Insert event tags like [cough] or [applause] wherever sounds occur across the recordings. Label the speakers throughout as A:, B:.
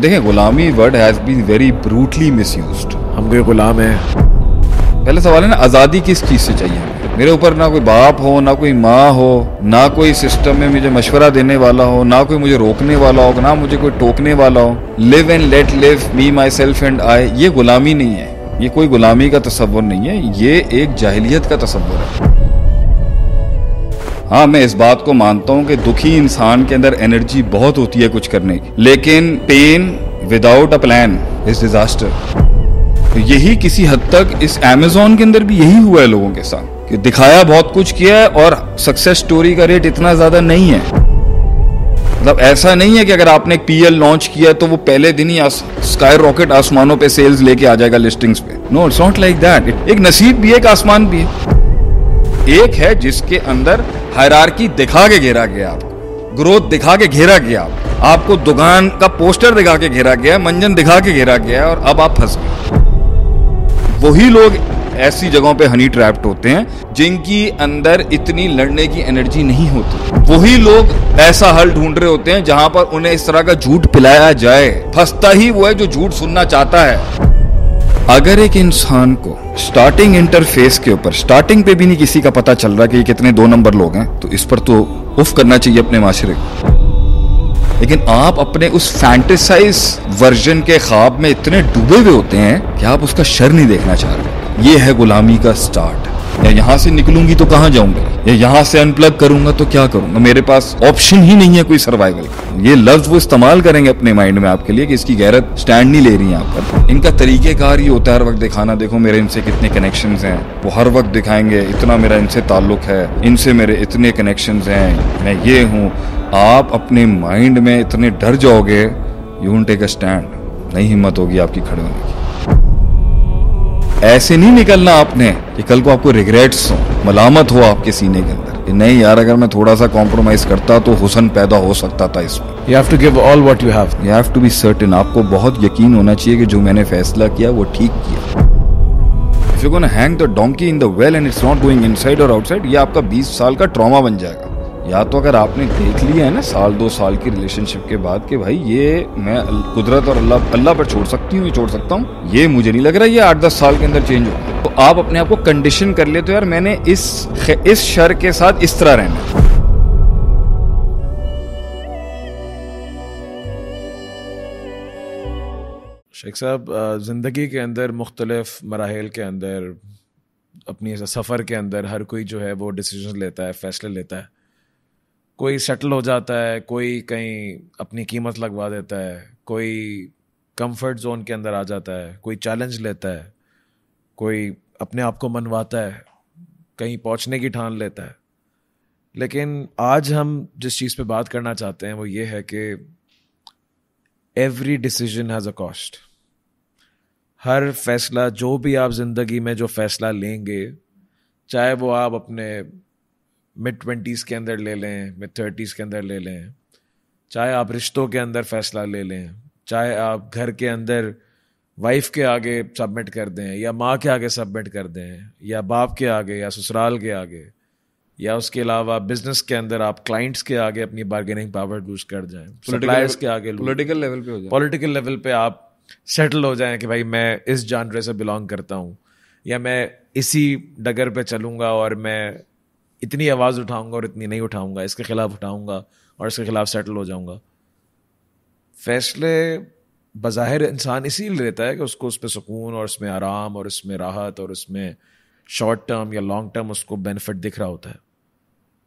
A: देखें गुलामी word has been very brutally miss हम कोई गुलाम हैं पहला सवाल है ना आज़ादी किस चीज़ से चाहिए मेरे ऊपर ना कोई बाप हो ना कोई माँ हो ना कोई सिस्टम में मुझे मशवरा देने वाला हो ना कोई मुझे रोकने वाला हो ना मुझे कोई टोकने वाला हो live and let live me myself and I ये गुलामी नहीं है ये कोई गुलामी का तस्वर नहीं है ये एक जाहलीत का तस्वुर है हाँ मैं इस बात को मानता हूँ कि दुखी इंसान के अंदर एनर्जी बहुत होती है कुछ करने की लेकिन pain without a plan is disaster यही किसी हद तक इस एमेजोन के अंदर भी यही हुआ है लोगों के साथ कि दिखाया बहुत कुछ किया है और सक्सेस स्टोरी का रेट इतना ज्यादा नहीं है मतलब ऐसा नहीं है कि अगर आपने एक पीएल लॉन्च किया तो वो पहले दिन ही स्काई रॉकेट आसमानों पे सेल्स लेके आ जाएगा लिस्टिंग्स पे no it's not like that एक नसीब भी है एक आसमान भी है एक है जिसके अंदर हैरारकी दिखा के घेरा गया आपको ग्रोथ दिखा के घेरा गया आपको दुकान का पोस्टर दिखा के घेरा गया मंजन दिखा के घेरा गया और अब आप फंस गए वही लोग ऐसी जगहों पे हनी ट्रैप्ड होते हैं जिनकी अंदर इतनी लड़ने की एनर्जी नहीं होती वही लोग ऐसा हल ढूंढ रहे होते हैं जहां पर उन्हें इस तरह का झूठ पिलाया जाए फंसता ही वो है जो झूठ सुनना चाहता है अगर एक इंसान को स्टार्टिंग इंटरफेस के ऊपर स्टार्टिंग पे भी नहीं किसी का पता चल रहा कि ये कितने दो नंबर लोग हैं तो इस पर तो उफ करना चाहिए अपने माशरे को लेकिन आप अपने उस फैंटिसाइज वर्जन के ख्वाब में इतने डूबे हुए होते हैं कि आप उसका शर नहीं देखना चाह रहे ये है गुलामी का स्टार्ट या यहाँ से निकलूंगी तो कहाँ जाऊंगा या यहाँ से अनप्लग करूंगा तो क्या करूंगा मेरे पास ऑप्शन ही नहीं है कोई सर्वाइवल का ये लफ्ज वो इस्तेमाल करेंगे अपने माइंड में आपके लिए कि इसकी गैरत स्टैंड नहीं ले रही है आपका पर इनका तरीकेकार ये होता है हर वक्त दिखाना देखो मेरे इनसे कितने कनेक्शन है वो हर वक्त दिखाएंगे इतना मेरा इनसे ताल्लुक है इनसे मेरे इतने कनेक्शन है मैं ये हूँ आप अपने माइंड में इतने डर जाओगे यू टेक अ स्टैंड नहीं हिम्मत होगी आपकी खड़े होने की ऐसे नहीं निकलना आपने कि कल को आपको रिग्रेट्स हो मलामत हो आपके सीने के अंदर कि नहीं यार अगर मैं थोड़ा सा कॉम्प्रोमाइज करता तो हुसन पैदा हो सकता था इसमें you have to give all what you have you have to be certain आपको बहुत यकीन होना चाहिए कि जो मैंने फैसला किया वो ठीक किया if you gonna hang the donkey in the well and it's not going inside और आउटसाइड ये आपका 20 साल का ट्रॉमा बन जाएगा या तो अगर आपने देख लिया है ना साल दो साल की रिलेशनशिप के बाद कि भाई ये मैं कुदरत और अल्लाह अल्लाह पर छोड़ सकती हूँ छोड़ सकता हूँ ये मुझे नहीं लग रहा ये आठ दस साल के अंदर चेंज हो तो आप अपने आप को कंडीशन कर लेते हो यार मैंने इस इस शर के साथ इस तरह रहना
B: शेख साहब ज़िंदगी के अंदर मुख्तलिफ मराहल के अंदर अपनी सफ़र के अंदर हर कोई जो है वो डिसीजन लेता है फ़ैसले लेता है कोई सेटल हो जाता है कोई कहीं अपनी कीमत लगवा देता है कोई कंफर्ट जोन के अंदर आ जाता है कोई चैलेंज लेता है कोई अपने आप को मनवाता है कहीं पहुंचने की ठान लेता है लेकिन आज हम जिस चीज़ पे बात करना चाहते हैं वो ये है कि every decision has a cost हर फैसला जो भी आप ज़िंदगी में जो फैसला लेंगे चाहे वो आप अपने मिड ट्वेंटीज़ के अंदर ले लें मिड थर्टीज़ के अंदर ले लें चाहे आप रिश्तों के अंदर फैसला ले लें चाहे आप घर के अंदर वाइफ के आगे सबमिट कर दें या माँ के आगे सबमिट कर दें या बाप के आगे या ससुराल के आगे या उसके अलावा बिजनेस के अंदर आप क्लाइंट्स के आगे अपनी बार्गेनिंग पावर लूज कर जाएं सप्लायर्स के आगे पॉलिटिकल लेवल पे हो जाए पॉलिटिकल लेवल पे आप सेटल हो जाएं कि भाई मैं इस जानवर से बिलोंग करता हूँ या मैं इसी डगर पे चलूँगा और मैं इतनी आवाज़ उठाऊंगा और इतनी नहीं उठाऊंगा इसके खिलाफ उठाऊंगा और इसके खिलाफ सेटल हो जाऊंगा फैसले बाहिर इंसान इसीलिए लेता है कि उसको उस पर सुकून और उसमें आराम और उसमें राहत और उसमें शॉर्ट टर्म या लॉन्ग टर्म उसको बेनिफिट दिख रहा होता है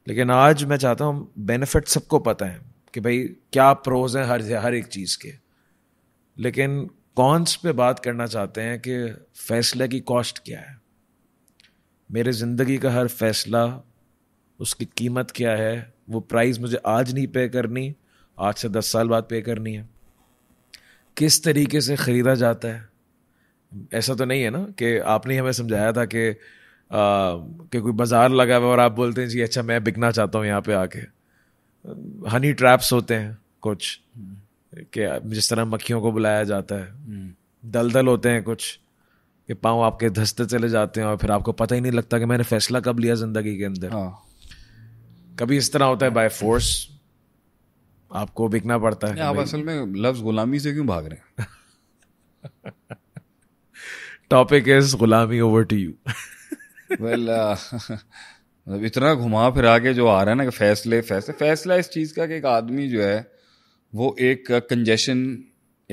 B: लेकिन आज मैं चाहता हूँ बेनिफिट सबको पता है कि भाई क्या प्रोज हैं हर हर एक चीज़ के लेकिन कौनस पे बात करना चाहते हैं कि फ़ैसले की कॉस्ट क्या है मेरे ज़िंदगी का हर फैसला उसकी कीमत क्या है वो प्राइस मुझे आज नहीं पे करनी आज से दस साल बाद पे करनी है किस तरीके से ख़रीदा जाता है ऐसा तो नहीं है ना कि आपने हमें समझाया था कि कि कोई बाज़ार लगा हुआ और आप बोलते हैं जी अच्छा मैं बिकना चाहता हूँ यहाँ पे आके हनी ट्रैप्स होते हैं कुछ कि जिस तरह मक्खियों को बुलाया जाता है हम्म। दलदल होते हैं कुछ कि पाँव आपके धसते चले जाते हैं और फिर आपको पता ही नहीं लगता कि मैंने फैसला कब लिया ज़िंदगी के अंदर हाँ। कभी इस तरह होता है बाय फोर्स आपको बिकना पड़ता है आप असल में लफ्ज गुलामी
A: से क्यों भाग रहे हैं टॉपिक इज गुलामी ओवर टू यू वेल इतना घुमा फिरा के जो आ रहा है ना कि फैसले फैसले फैसला इस चीज़ का कि एक आदमी जो है वो एक कंजेशन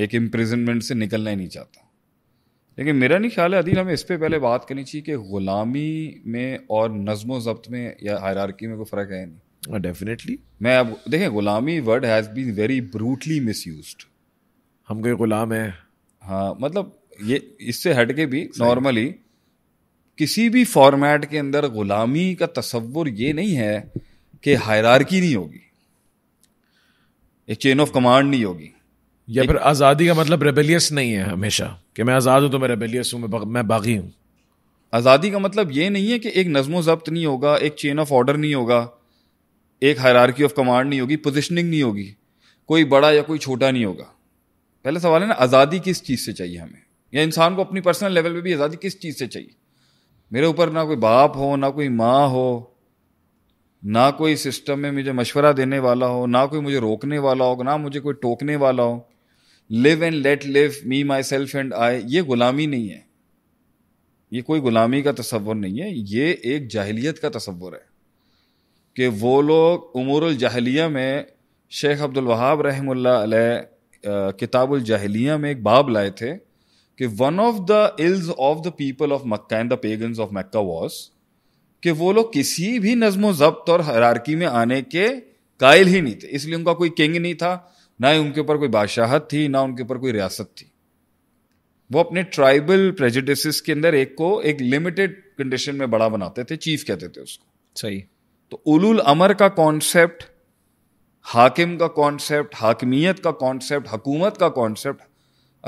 A: एक इम्प्रिजनमेंट से निकलना ही नहीं चाहता लेकिन मेरा नहीं ख्याल है अदील हमें इस पर पहले बात करनी चाहिए कि ग़ुलामी में और नज़म ज़ब्त में या हायरार्की में कोई फ़र्क है नहीं डेफिनेटली हाँ, मैं अब देखें ग़ुलामी word has been very brutally miss हम कोई ग़ुलाम है हाँ मतलब ये इससे हट के भी नॉर्मली किसी भी फॉर्मेट के अंदर ग़ुलामी का तस्वुर ये नहीं है कि हायरार्की नहीं होगी एक चेन ऑफ कमांड नहीं होगी या फिर आज़ादी का मतलब रेबेलियस नहीं है हमेशा कि मैं आज़ाद हूँ तो मैं रेबेलियस हूँ मैं, बागी हूँ आज़ादी का मतलब ये नहीं है कि एक नज़म ज़ब्त नहीं होगा एक चेन ऑफ ऑर्डर नहीं होगा एक हरारकी ऑफ कमांड नहीं होगी पोजिशनिंग नहीं होगी कोई बड़ा या कोई छोटा नहीं होगा पहला सवाल है ना आज़ादी किस चीज़ से चाहिए हमें या इंसान को अपनी पर्सनल लेवल पे भी आज़ादी किस चीज़ से चाहिए मेरे ऊपर ना कोई बाप हो ना कोई माँ हो ना कोई सिस्टम में मुझे मशवरा देने वाला हो ना कोई मुझे रोकने वाला हो ना मुझे कोई टोकने वाला हो live and let live me myself and I ये गुलामी नहीं है ये कोई गुलामी का तस्वर नहीं है ये एक जाहलीत का तस्वर है कि वो लोग उमूर जाहलिया में शेख अब्दुल वहाब रहमुल्ला किताबुल जाहलिया में एक बाब लाए थे कि one of the ills of the people of Mecca and the pagan of Mecca was कि वो लोग किसी भी नज्म जब्त और हरारकी में आने के कायल ही नहीं थे इसलिए उनका कोई किंग नहीं था ना ही उनके ऊपर कोई बादशाहत थी ना उनके ऊपर कोई रियासत थी वो अपने ट्राइबल प्रेजिडिस के अंदर एक को एक लिमिटेड कंडीशन में बड़ा बनाते थे चीफ कहते थे उसको सही तो उलूल अमर का कॉन्सेप्ट हाकिम का कॉन्सेप्ट हाकमियत का कॉन्सेप्ट हकूमत का कॉन्सेप्ट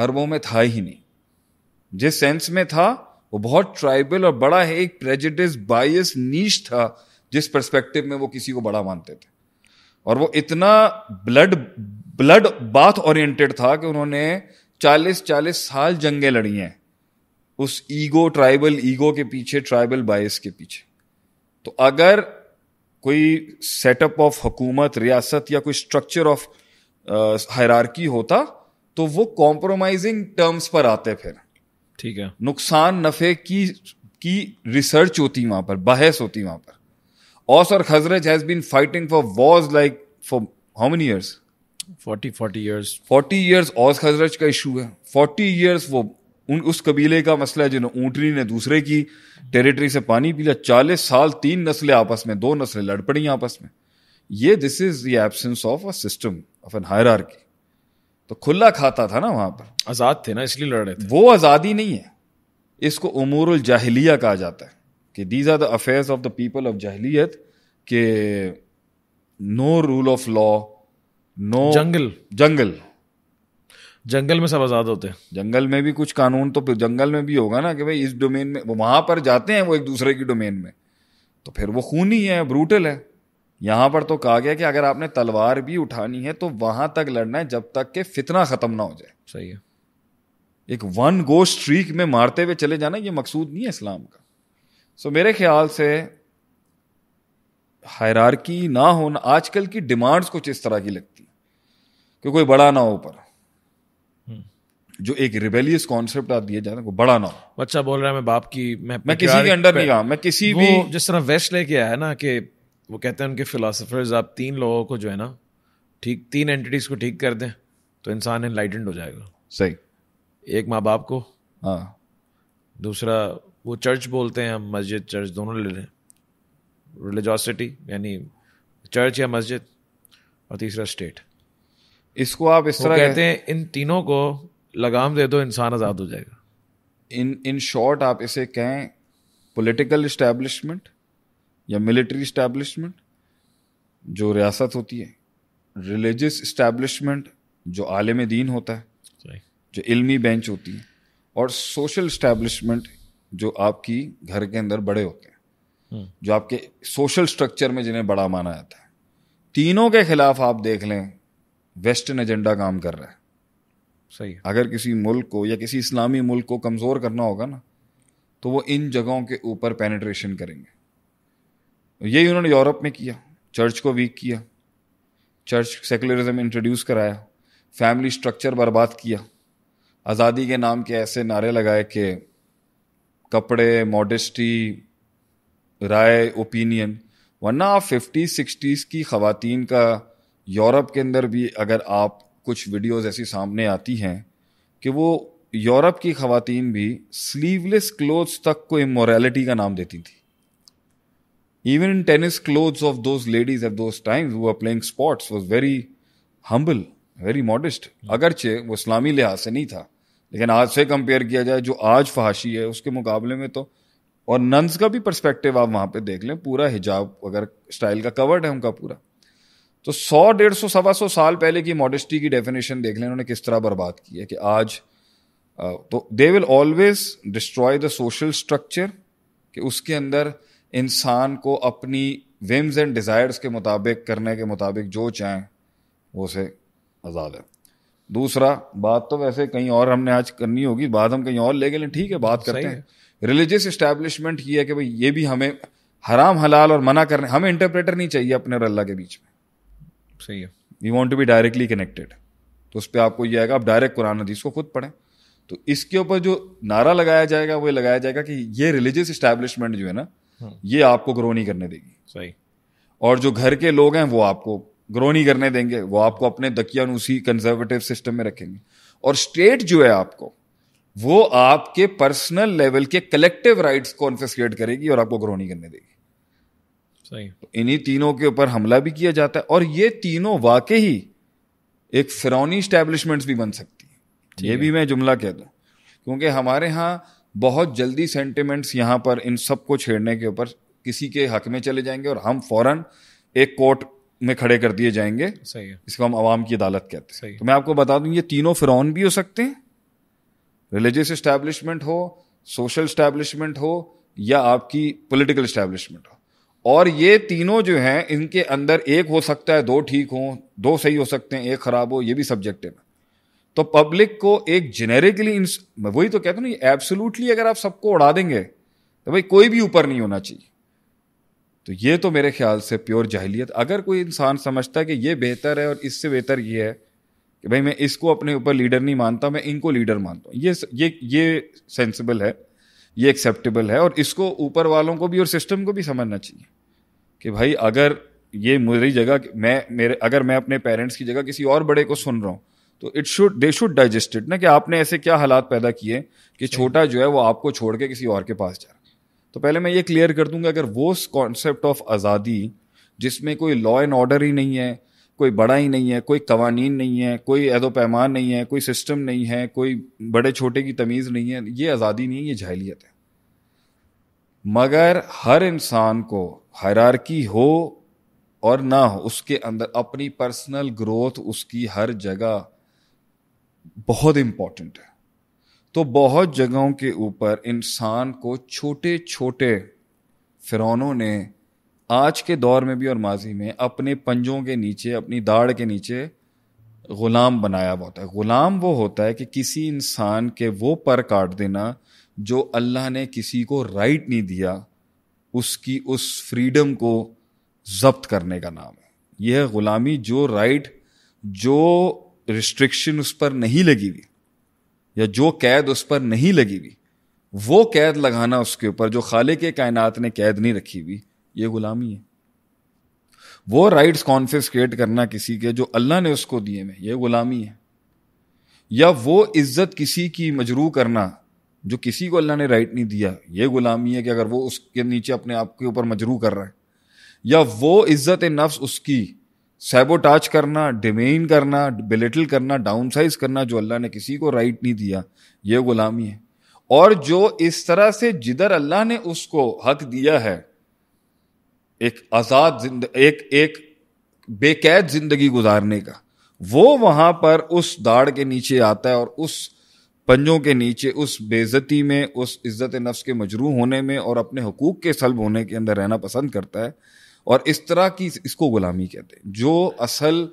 A: अरबों में था ही नहीं जिस सेंस में था वो बहुत ट्राइबल और बड़ा है एक प्रेजिडिस बायस नीच था जिस परस्पेक्टिव में वो किसी को बड़ा मानते थे और वो इतना ब्लड ब्लड बाथ ओरिएंटेड था कि उन्होंने 40 40 साल जंगे लड़ी हैं उस ईगो ट्राइबल ईगो के पीछे ट्राइबल बायस के पीछे तो अगर कोई सेटअप ऑफ हुकूमत रियासत या कोई स्ट्रक्चर ऑफ हायरार्की होता तो वो कॉम्प्रोमाइजिंग टर्म्स पर आते फिर ठीक है नुकसान नफे की की रिसर्च होती वहां पर बहस होती वहां पर ऑस और Khazraj has been fighting for was like for how many years forty forty years forty years Aus Khazraj का इशू है फोर्टी ईयर्स वो उन उस कबीले का मसला है जिन्होंने ऊँटनी ने दूसरे की टेरिटरी से पानी पी लिया चालीस साल तीन नस्लें आपस में दो नस्लें लड़ पड़ी आपस में ये this is the absence of a system of an hire तो खुला खाता था ना वहाँ पर आज़ाद थे ना इसलिए लड़ रहे थे वो आज़ादी नहीं है इसको उमूर जाहलिया कहा जाता है कि these are the affairs of the people of जाहलीत के no rule of law no jungle jungle जंगल में सब आज़ाद होते हैं जंगल में भी कुछ कानून तो जंगल में भी होगा ना कि भाई इस डोमेन में वो वहां पर जाते हैं वो एक दूसरे की डोमेन में तो फिर वो खून ही है ब्रूटल है यहां पर तो कहा गया कि अगर आपने तलवार भी उठानी है तो वहां तक लड़ना है जब तक के फितना ख़त्म ना हो जाए सही है एक वन गो स्ट्रीक में मारते हुए चले जाना ये मकसूद नहीं है इस्लाम का सो मेरे ख्याल से हायरार्की ना होना आजकल की डिमांड्स कुछ इस तरह की लगती कि कोई बड़ा ना हो ऊपर हम्म। जो एक रिबेलियस कॉन्सेप्ट आप दिए जा रहे हैं बड़ा ना हो
B: बच्चा बोल रहा है मैं बाप की मैं, मैं किसी के अंडर नहीं रहा मैं किसी भी जिस तरह वेस्ट लेके आया है ना कि वो कहते हैं उनके फिलोसफर्स आप तीन लोगों को जो है ना ठीक तीन एंटिटीज को ठीक कर दें तो इंसान इनलाइटेंड हो जाएगा सही एक माँ बाप को हाँ दूसरा वो चर्च बोलते हैं हम मस्जिद चर्च दोनों ले लें रिलीजॉसिटी यानी चर्च या मस्जिद और तीसरा स्टेट इसको आप इस तरह कहते हैं इन तीनों को
A: लगाम दे दो इंसान आज़ाद हो जाएगा इन इन शॉर्ट आप इसे कहें पॉलिटिकल इस्टेब्लिशमेंट या मिलिट्री इस्टेब्लिशमेंट जो रियासत होती है रिलीजियस इस्टेब्लिशमेंट जो आलम दीन होता है जो इल्मी बेंच होती है और सोशल इस्टेब्लिशमेंट जो आपकी घर के अंदर बड़े होते हैं जो आपके सोशल स्ट्रक्चर में जिन्हें बड़ा माना जाता है तीनों के खिलाफ आप देख लें वेस्टर्न एजेंडा काम कर रहा है सही अगर किसी मुल्क को या किसी इस्लामी मुल्क को कमज़ोर करना होगा ना तो वो इन जगहों के ऊपर पेनिट्रेशन करेंगे यही उन्होंने यूरोप में किया चर्च को वीक किया चर्च सेकुलरिज्म इंट्रोड्यूस कराया फैमिली स्ट्रक्चर बर्बाद किया आज़ादी के नाम के ऐसे नारे लगाए कि कपड़े मॉडेस्टी राय ओपिनियन वरना फिफ्टी सिक्सटीज़ की खातन का यूरोप के अंदर भी अगर आप कुछ वीडियोस ऐसी सामने आती हैं कि वो यूरोप की खातन भी स्लीवलेस क्लोथ्स तक को इमोरेलिटी का नाम देती थी even tennis tennis of those ladies at at those times who were playing very was very humble अगरचे वो इस्लामी लिहाज से नहीं था लेकिन आज से कंपेयर किया जाए जो आज फहाशी है उसके मुकाबले में तो और नंस का भी पर्सपेक्टिव आप वहां पे देख लें पूरा हिजाब अगर स्टाइल का कवर्ड है उनका पूरा तो सौ डेढ़ सौ सवा सौ साल पहले की मॉडेस्टी की डेफिनेशन देख लें उन्होंने किस तरह बर्बाद की है कि आज तो they will always destroy the social structure कि उसके अंदर इंसान को अपनी विम्स एंड डिज़ायर्स के मुताबिक करने के मुताबिक जो चाहें वो से आज़ाद है दूसरा बात तो वैसे कहीं और हमने आज करनी होगी बात हम कहीं और ले गए ठीक है बात करते हैं है। रिलीजियस इस्टेब्लिशमेंट ये है कि भाई ये भी हमें हराम हलाल और मना करने हमें इंटरप्रेटर नहीं चाहिए अपने और अल्लाह के बीच में सही है we want to be directly connected तो उस पर आपको ये आएगा आप डायरेक्ट कुरान हदीस को खुद पढ़ें तो इसके ऊपर जो नारा लगाया जाएगा वो लगाया जाएगा कि ये रिलीजियस इस्टेब्लिशमेंट जो है ना हम्म। ये आपको ग्रो नहीं करने देगी सही और जो घर के लोग हैं वो आपको ग्रो नहीं करने देंगे वो आपको अपने दकियान उसी कंजर्वेटिव सिस्टम में रखेंगे और स्टेट जो है आपको वो आपके पर्सनल लेवल के कलेक्टिव राइट्स को कॉन्फिस्केट करेगी और आपको ग्रो नहीं करने देगी सही तो इन्हीं तीनों के ऊपर हमला भी किया जाता है और ये तीनों वाकई ही एक फिरौनी स्टैब्लिशमेंट भी बन सकती है ये भी मैं जुमला कह दू क्योंकि हमारे यहाँ बहुत जल्दी सेंटिमेंट्स यहाँ पर इन सब को छेड़ने के ऊपर किसी के हक में चले जाएंगे और हम फौरन एक कोर्ट में खड़े कर दिए जाएंगे सही है इसको हम आवाम की अदालत कहते हैं तो मैं आपको बता दूं ये तीनों फिरौन भी हो सकते हैं रिलीजियस इस्टेब्लिशमेंट हो सोशल इस्टेब्लिशमेंट हो या आपकी पॉलिटिकल इस्टेब्लिशमेंट हो और ये तीनों जो हैं इनके अंदर एक हो सकता है दो ठीक हो दो सही हो सकते हैं एक खराब हो ये भी सब्जेक्टिव है तो पब्लिक को एक जेनेरिकली वही तो कहते ना एब्सोल्युटली अगर आप सबको उड़ा देंगे तो भाई कोई भी ऊपर नहीं होना चाहिए तो ये तो मेरे ख्याल से प्योर जाहलीत अगर कोई इंसान समझता है कि ये बेहतर है और इससे बेहतर ये है कि भाई मैं इसको अपने ऊपर लीडर नहीं मानता मैं इनको लीडर मानता हूँ ये ये ये सेंसिबल है ये एक्सेप्टेबल है और इसको ऊपर वालों को भी और सिस्टम को भी समझना चाहिए कि भाई अगर ये मेरी जगह मैं मेरे अगर मैं अपने पेरेंट्स की जगह किसी और बड़े को सुन रहा हूँ तो it should they should digest it ना कि आपने ऐसे क्या हालात पैदा किए कि छोटा जो है वो आपको छोड़ के किसी और के पास जा तो पहले मैं ये क्लियर कर दूंगा अगर वो कॉन्सेप्ट ऑफ आज़ादी जिसमें कोई लॉ एंड ऑर्डर ही नहीं है कोई बड़ा ही नहीं है कोई कवानीन नहीं है कोई अदो पैमान नहीं है कोई सिस्टम नहीं है कोई बड़े छोटे की तमीज़ नहीं है ये आज़ादी नहीं है ये जहलीत है मगर हर इंसान को हरारकी हो और ना हो उसके अंदर अपनी पर्सनल ग्रोथ उसकी हर जगह बहुत इम्पॉर्टेंट है तो बहुत जगहों के ऊपर इंसान को छोटे छोटे फिरौनों ने आज के दौर में भी और माजी में अपने पंजों के नीचे अपनी दाढ़ के नीचे गुलाम बनाया हुआ होता है गुलाम वो होता है कि किसी इंसान के वो पर काट देना जो अल्लाह ने किसी को राइट नहीं दिया उसकी उस फ्रीडम को जब्त करने का नाम है यह गुलामी जो राइट जो रिस्ट्रिक्शन उस पर नहीं लगी हुई या जो कैद उस पर नहीं लगी हुई वो कैद लगाना उसके ऊपर जो खाले के कायनात ने कैद नहीं रखी हुई ये गुलामी है वो राइट्स कॉन्फिस्केट करना किसी के जो अल्लाह ने उसको दिए में ये गुलामी है या वो इज्जत किसी की मजरू करना जो किसी को अल्लाह ने राइट नहीं दिया ये गुलामी है कि अगर वो उसके नीचे अपने आप के ऊपर मजरू कर रहा है या वो इज्जत नफ्स उसकी सैबोटाच करना डिमेन करना बिलिटल करना डाउन साइज करना जो अल्लाह ने किसी को राइट नहीं दिया ये गुलामी है और जो इस तरह से जिधर अल्लाह ने उसको हक दिया है एक आज़ाद एक एक बेकैद जिंदगी गुजारने का वो वहाँ पर उस दाढ़ के नीचे आता है और उस पंजों के नीचे उस बेज़ती में उस इज़्ज़त नफ्स के मजरू होने में और अपने हकूक़ के सलब होने के अंदर रहना पसंद करता है और इस तरह की इसको ग़ुलामी कहते हैं जो असल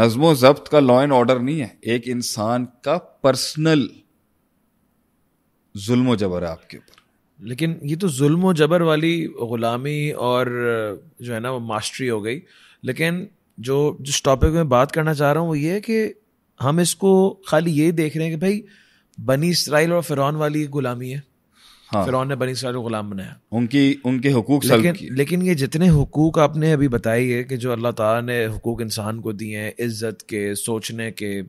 A: नज़म ज़ब्त का लॉ एंड ऑर्डर नहीं है एक इंसान का पर्सनल जुल्म जबर है आपके ऊपर लेकिन ये तो
B: जुल्म व जबर वाली ग़ुलामी और जो है ना वो मास्टरी हो गई लेकिन जो जिस टॉपिक में बात करना चाह रहा हूँ वो ये है कि हम इसको खाली ये देख रहे हैं कि भाई बनी इसराइल और फिरौन वाली गुलामी है हाँ। फिरौन ने बनी इसराइल को गुलाम बनाया उनकी उनके हकूक लेकिन लेकिन ये जितने हकूक आपने अभी बताए है कि जो अल्लाह ताला ने हकूक इंसान को दिए हैं इज्जत के सोचने के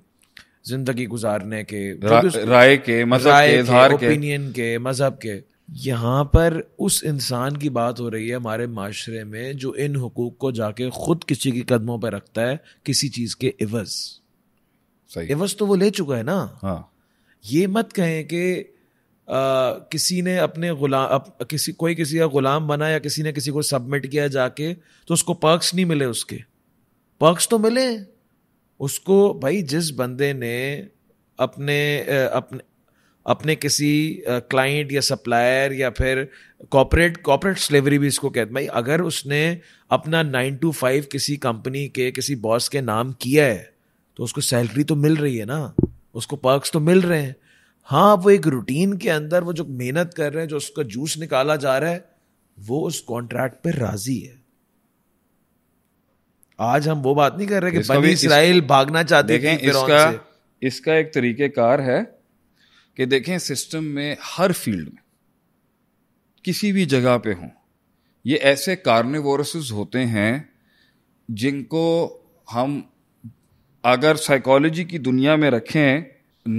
B: जिंदगी गुजारने के रा, राय के मजहब के ओपिनियन के मजहब के यहाँ पर उस इंसान की बात हो रही है हमारे माशरे में जो इन हकूक को जाके खुद किसी के कदमों पर रखता है किसी चीज़ के इवज सही इवज तो वो ले चुका है ना हाँ ये मत कहें कि किसी ने अपने गुलाम अप, किसी कोई किसी का गुलाम बना या किसी ने किसी को सबमिट किया जाके तो उसको पर्क्स नहीं मिले उसके पर्क्स तो मिले उसको भाई जिस बंदे ने अपने अपने अपने किसी क्लाइंट या सप्लायर या फिर कॉपरेट कॉपरेट स्लेवरी भी इसको कहते भाई अगर उसने अपना नाइन टू फाइव किसी कंपनी के किसी बॉस के नाम किया है तो उसको सैलरी तो मिल रही है ना उसको पर्क्स तो मिल रहे हैं हाँ वो एक रूटीन के अंदर वो जो मेहनत कर रहे हैं जो उसका जूस निकाला जा रहा है वो उस कॉन्ट्रैक्ट पर राजी है आज हम
A: वो बात नहीं कर रहे कि इस्राइल भागना चाहते हैं इसका इसका एक कार है कि देखें सिस्टम में हर फील्ड में किसी भी जगह पे हों ये ऐसे कार्निवोरस होते हैं जिनको हम अगर साइकोलॉजी की दुनिया में रखें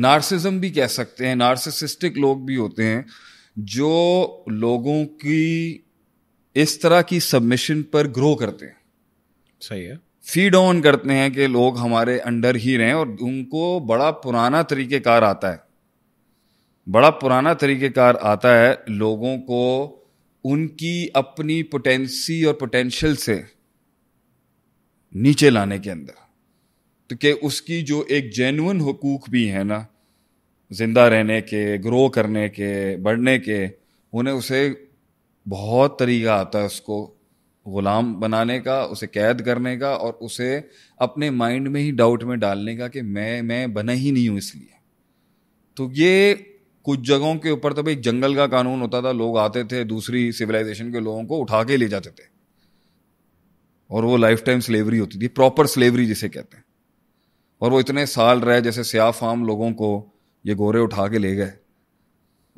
A: नार्सिज्म भी कह सकते हैं नार्सिसिस्टिक लोग भी होते हैं जो लोगों की इस तरह की सबमिशन पर ग्रो करते हैं सही है फीड ऑन करते हैं कि लोग हमारे अंडर ही रहें और उनको बड़ा पुराना तरीक़ेकार आता है बड़ा पुराना तरीक़ेकार आता है लोगों को उनकी अपनी पोटेंसी और पोटेंशियल से नीचे लाने के अंदर तो कि उसकी जो एक जेनुअन हकूक़ भी है ना ज़िंदा रहने के ग्रो करने के बढ़ने के उन्हें उसे बहुत तरीका आता है उसको ग़ुलाम बनाने का उसे कैद करने का और उसे अपने माइंड में ही डाउट में डालने का कि मैं मैं बना ही नहीं हूँ इसलिए तो ये कुछ जगहों के ऊपर तो भाई जंगल का कानून होता था लोग आते थे दूसरी सिविलाइजेशन के लोगों को उठा के ले जाते थे और वो लाइफ टाइम स्लेवरी होती थी प्रॉपर स्लेवरी जिसे कहते हैं और वो इतने साल रहे जैसे स्या फार्म लोगों को ये गोरे उठा के ले गए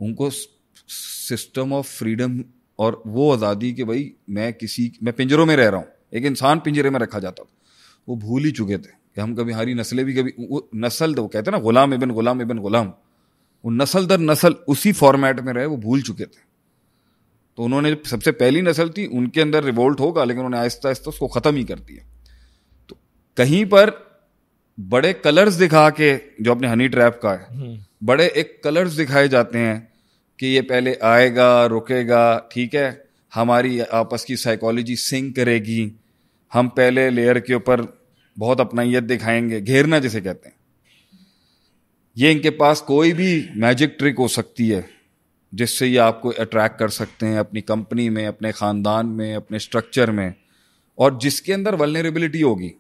A: उनको सिस्टम ऑफ फ्रीडम और वो आज़ादी के भाई मैं किसी मैं पिंजरों में रह रहा हूँ एक इंसान पिंजरे में रखा जाता था वो भूल ही चुके थे कि हम कभी हारी नस्लें भी कभी वो नस्ल तो वो कहते हैं ना गुलाम इबन गुलाम इबन गुलाम वो नस्ल दर नस्ल उसी फॉर्मेट में रहे वो भूल चुके थे तो उन्होंने सबसे पहली नस्ल थी उनके अंदर रिवोल्ट होगा लेकिन उन्होंने आहिस्ता आहिस्ता उसको ख़त्म ही कर दिया तो कहीं पर बड़े कलर्स दिखा के जो अपने हनी ट्रैप का है हम्म। बड़े एक कलर्स दिखाए जाते हैं कि ये पहले आएगा रुकेगा ठीक है हमारी आपस की साइकोलॉजी सिंक करेगी हम पहले लेयर के ऊपर बहुत अपनाइत दिखाएंगे घेरना जिसे कहते हैं ये इनके पास कोई भी मैजिक ट्रिक हो सकती है जिससे ये आपको अट्रैक्ट कर सकते हैं अपनी कंपनी में अपने ख़ानदान में अपने स्ट्रक्चर में और जिसके अंदर वलनरेबिलिटी होगी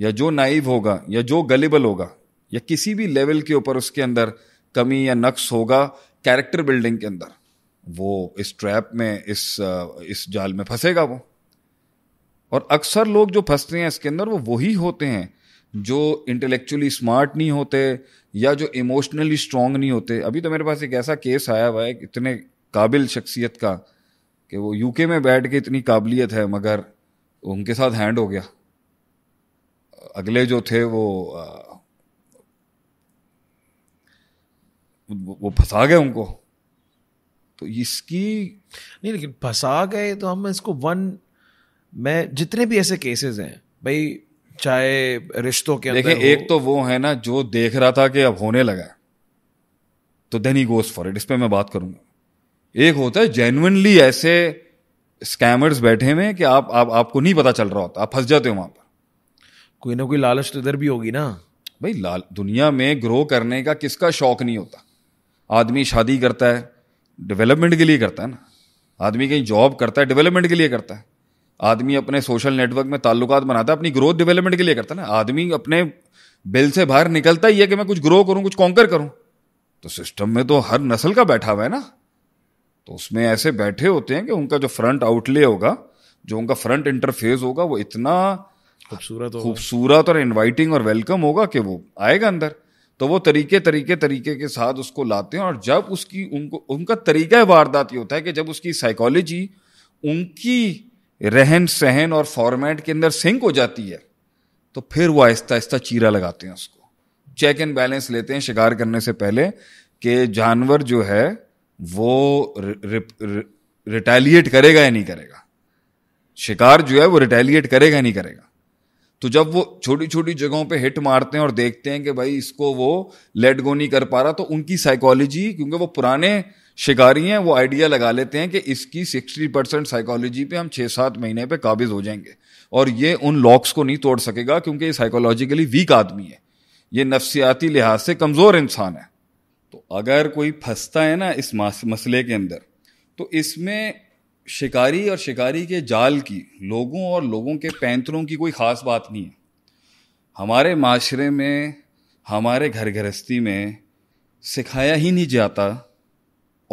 A: या जो नाइव होगा या जो गलेबल होगा या किसी भी लेवल के ऊपर उसके अंदर कमी या नक्स होगा कैरेक्टर बिल्डिंग के अंदर वो इस ट्रैप में इस इस जाल में फंसेगा वो और अक्सर लोग जो फंसते हैं इसके अंदर वो वही होते हैं जो इंटेलेक्चुअली स्मार्ट नहीं होते या जो इमोशनली स्ट्रांग नहीं होते अभी तो मेरे पास एक ऐसा केस आया हुआ है इतने काबिल शख्सियत का कि वो यूके में बैठ के इतनी काबिलियत है मगर उनके साथ हैंड हो गया अगले जो थे वो वो फंसा गए उनको तो इसकी नहीं लेकिन
B: फंसा गए तो हम इसको वन मैं जितने भी ऐसे केसेस हैं भाई चाहे रिश्तों के देखिए एक
A: तो वो है ना जो देख रहा था कि अब होने लगा तो then he goes for it इस पर मैं बात करूंगा एक होता है जेनुनली ऐसे स्कैमर्स बैठे हुए कि आप, आप आपको नहीं पता चल रहा होता आप फंस जाते हो वहां पर कोई ना कोई लालच तो इधर भी होगी ना भाई लाल दुनिया में ग्रो करने का किसका शौक नहीं होता आदमी शादी करता है डेवलपमेंट के लिए करता है ना आदमी कहीं जॉब करता है डेवलपमेंट के लिए करता है आदमी अपने सोशल नेटवर्क में ताल्लुक बनाता है अपनी ग्रोथ डेवलपमेंट के लिए करता है ना आदमी अपने बिल से बाहर निकलता ही है कि मैं कुछ ग्रो करूं कुछ कॉन्कर करूं तो सिस्टम में तो हर नस्ल का बैठा हुआ है ना तो उसमें ऐसे बैठे होते हैं कि उनका जो फ्रंट आउटले होगा जो उनका फ्रंट इंटरफेस होगा वो इतना खूबसूरत खूबसूरत और इनवाइटिंग और वेलकम होगा कि वो आएगा अंदर तो वो तरीके तरीके तरीके के साथ उसको लाते हैं और जब उसकी उनको उनका तरीका वारदात ये होता है कि जब उसकी साइकोलॉजी उनकी रहन सहन और फॉर्मेट के अंदर सिंक हो जाती है तो फिर वो आहिस्ता आहिस्ता चीरा लगाते हैं उसको चेक एंड बैलेंस लेते हैं शिकार करने से पहले कि जानवर जो है वो रिटेलिएट करेगा या नहीं करेगा शिकार जो है वो रिटेलिएट करेगा या नहीं करेगा तो जब वो छोटी छोटी जगहों पे हिट मारते हैं और देखते हैं कि भाई इसको वो लेट गो नहीं कर पा रहा तो उनकी साइकोलॉजी क्योंकि वो पुराने शिकारी हैं वो आइडिया लगा लेते हैं कि इसकी सिक्सटी परसेंट साइकोलॉजी पे हम छः सात महीने पे काबिज हो जाएंगे और ये उन लॉक्स को नहीं तोड़ सकेगा क्योंकि ये साइकोलॉजिकली वीक आदमी है ये नफ्सियाती लिहाज से कमज़ोर इंसान है तो अगर कोई फंसता है ना इस मसले के अंदर तो इसमें शिकारी और शिकारी के जाल की लोगों और लोगों के पैंतरों की कोई ख़ास बात नहीं है हमारे माशरे में हमारे घर गृहस्थी में सिखाया ही नहीं जाता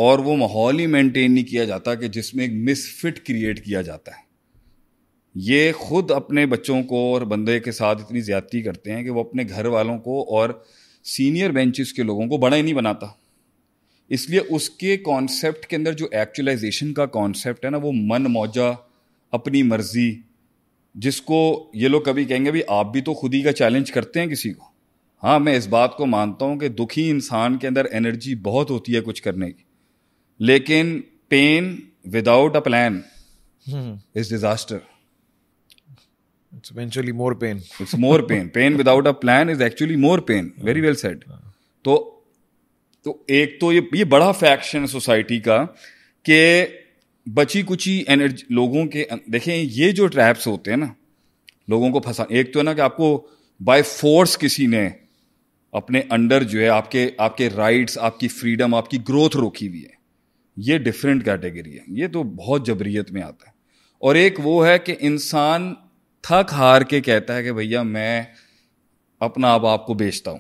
A: और वो माहौल ही मेंटेन नहीं किया जाता कि जिसमें एक मिसफिट क्रिएट किया जाता है ये खुद अपने बच्चों को और बंदे के साथ इतनी ज़्यादती करते हैं कि वो अपने घर वालों को और सीनियर बेंचेस के लोगों को बड़ा ही नहीं बनाता इसलिए उसके कॉन्सेप्ट के अंदर जो एक्चुअलाइजेशन का कॉन्सेप्ट है ना वो मन मौजा अपनी मर्जी जिसको ये लोग कभी कहेंगे भी आप भी तो खुद ही का चैलेंज करते हैं किसी को हाँ मैं इस बात को मानता हूँ कि दुखी इंसान के अंदर एनर्जी बहुत होती है कुछ करने की लेकिन pain without a plan is disaster it's eventually more pain it's more pain pain without a plan is actually more pain very well said hmm. तो तो एक तो ये ये बड़ा फैक्शन सोसाइटी का कि बची कुची एनर्जी लोगों के अं, देखें ये जो ट्रैप्स होते हैं ना लोगों को फंसा एक तो है ना कि आपको बाय फोर्स किसी ने अपने अंडर जो है आपके आपके राइट्स आपकी फ्रीडम आपकी ग्रोथ रोकी हुई है ये डिफरेंट कैटेगरी है ये तो बहुत जबरियत में आता है और एक वो है कि इंसान थक हार के कहता है कि भैया मैं अपना आप आपको बेचता हूँ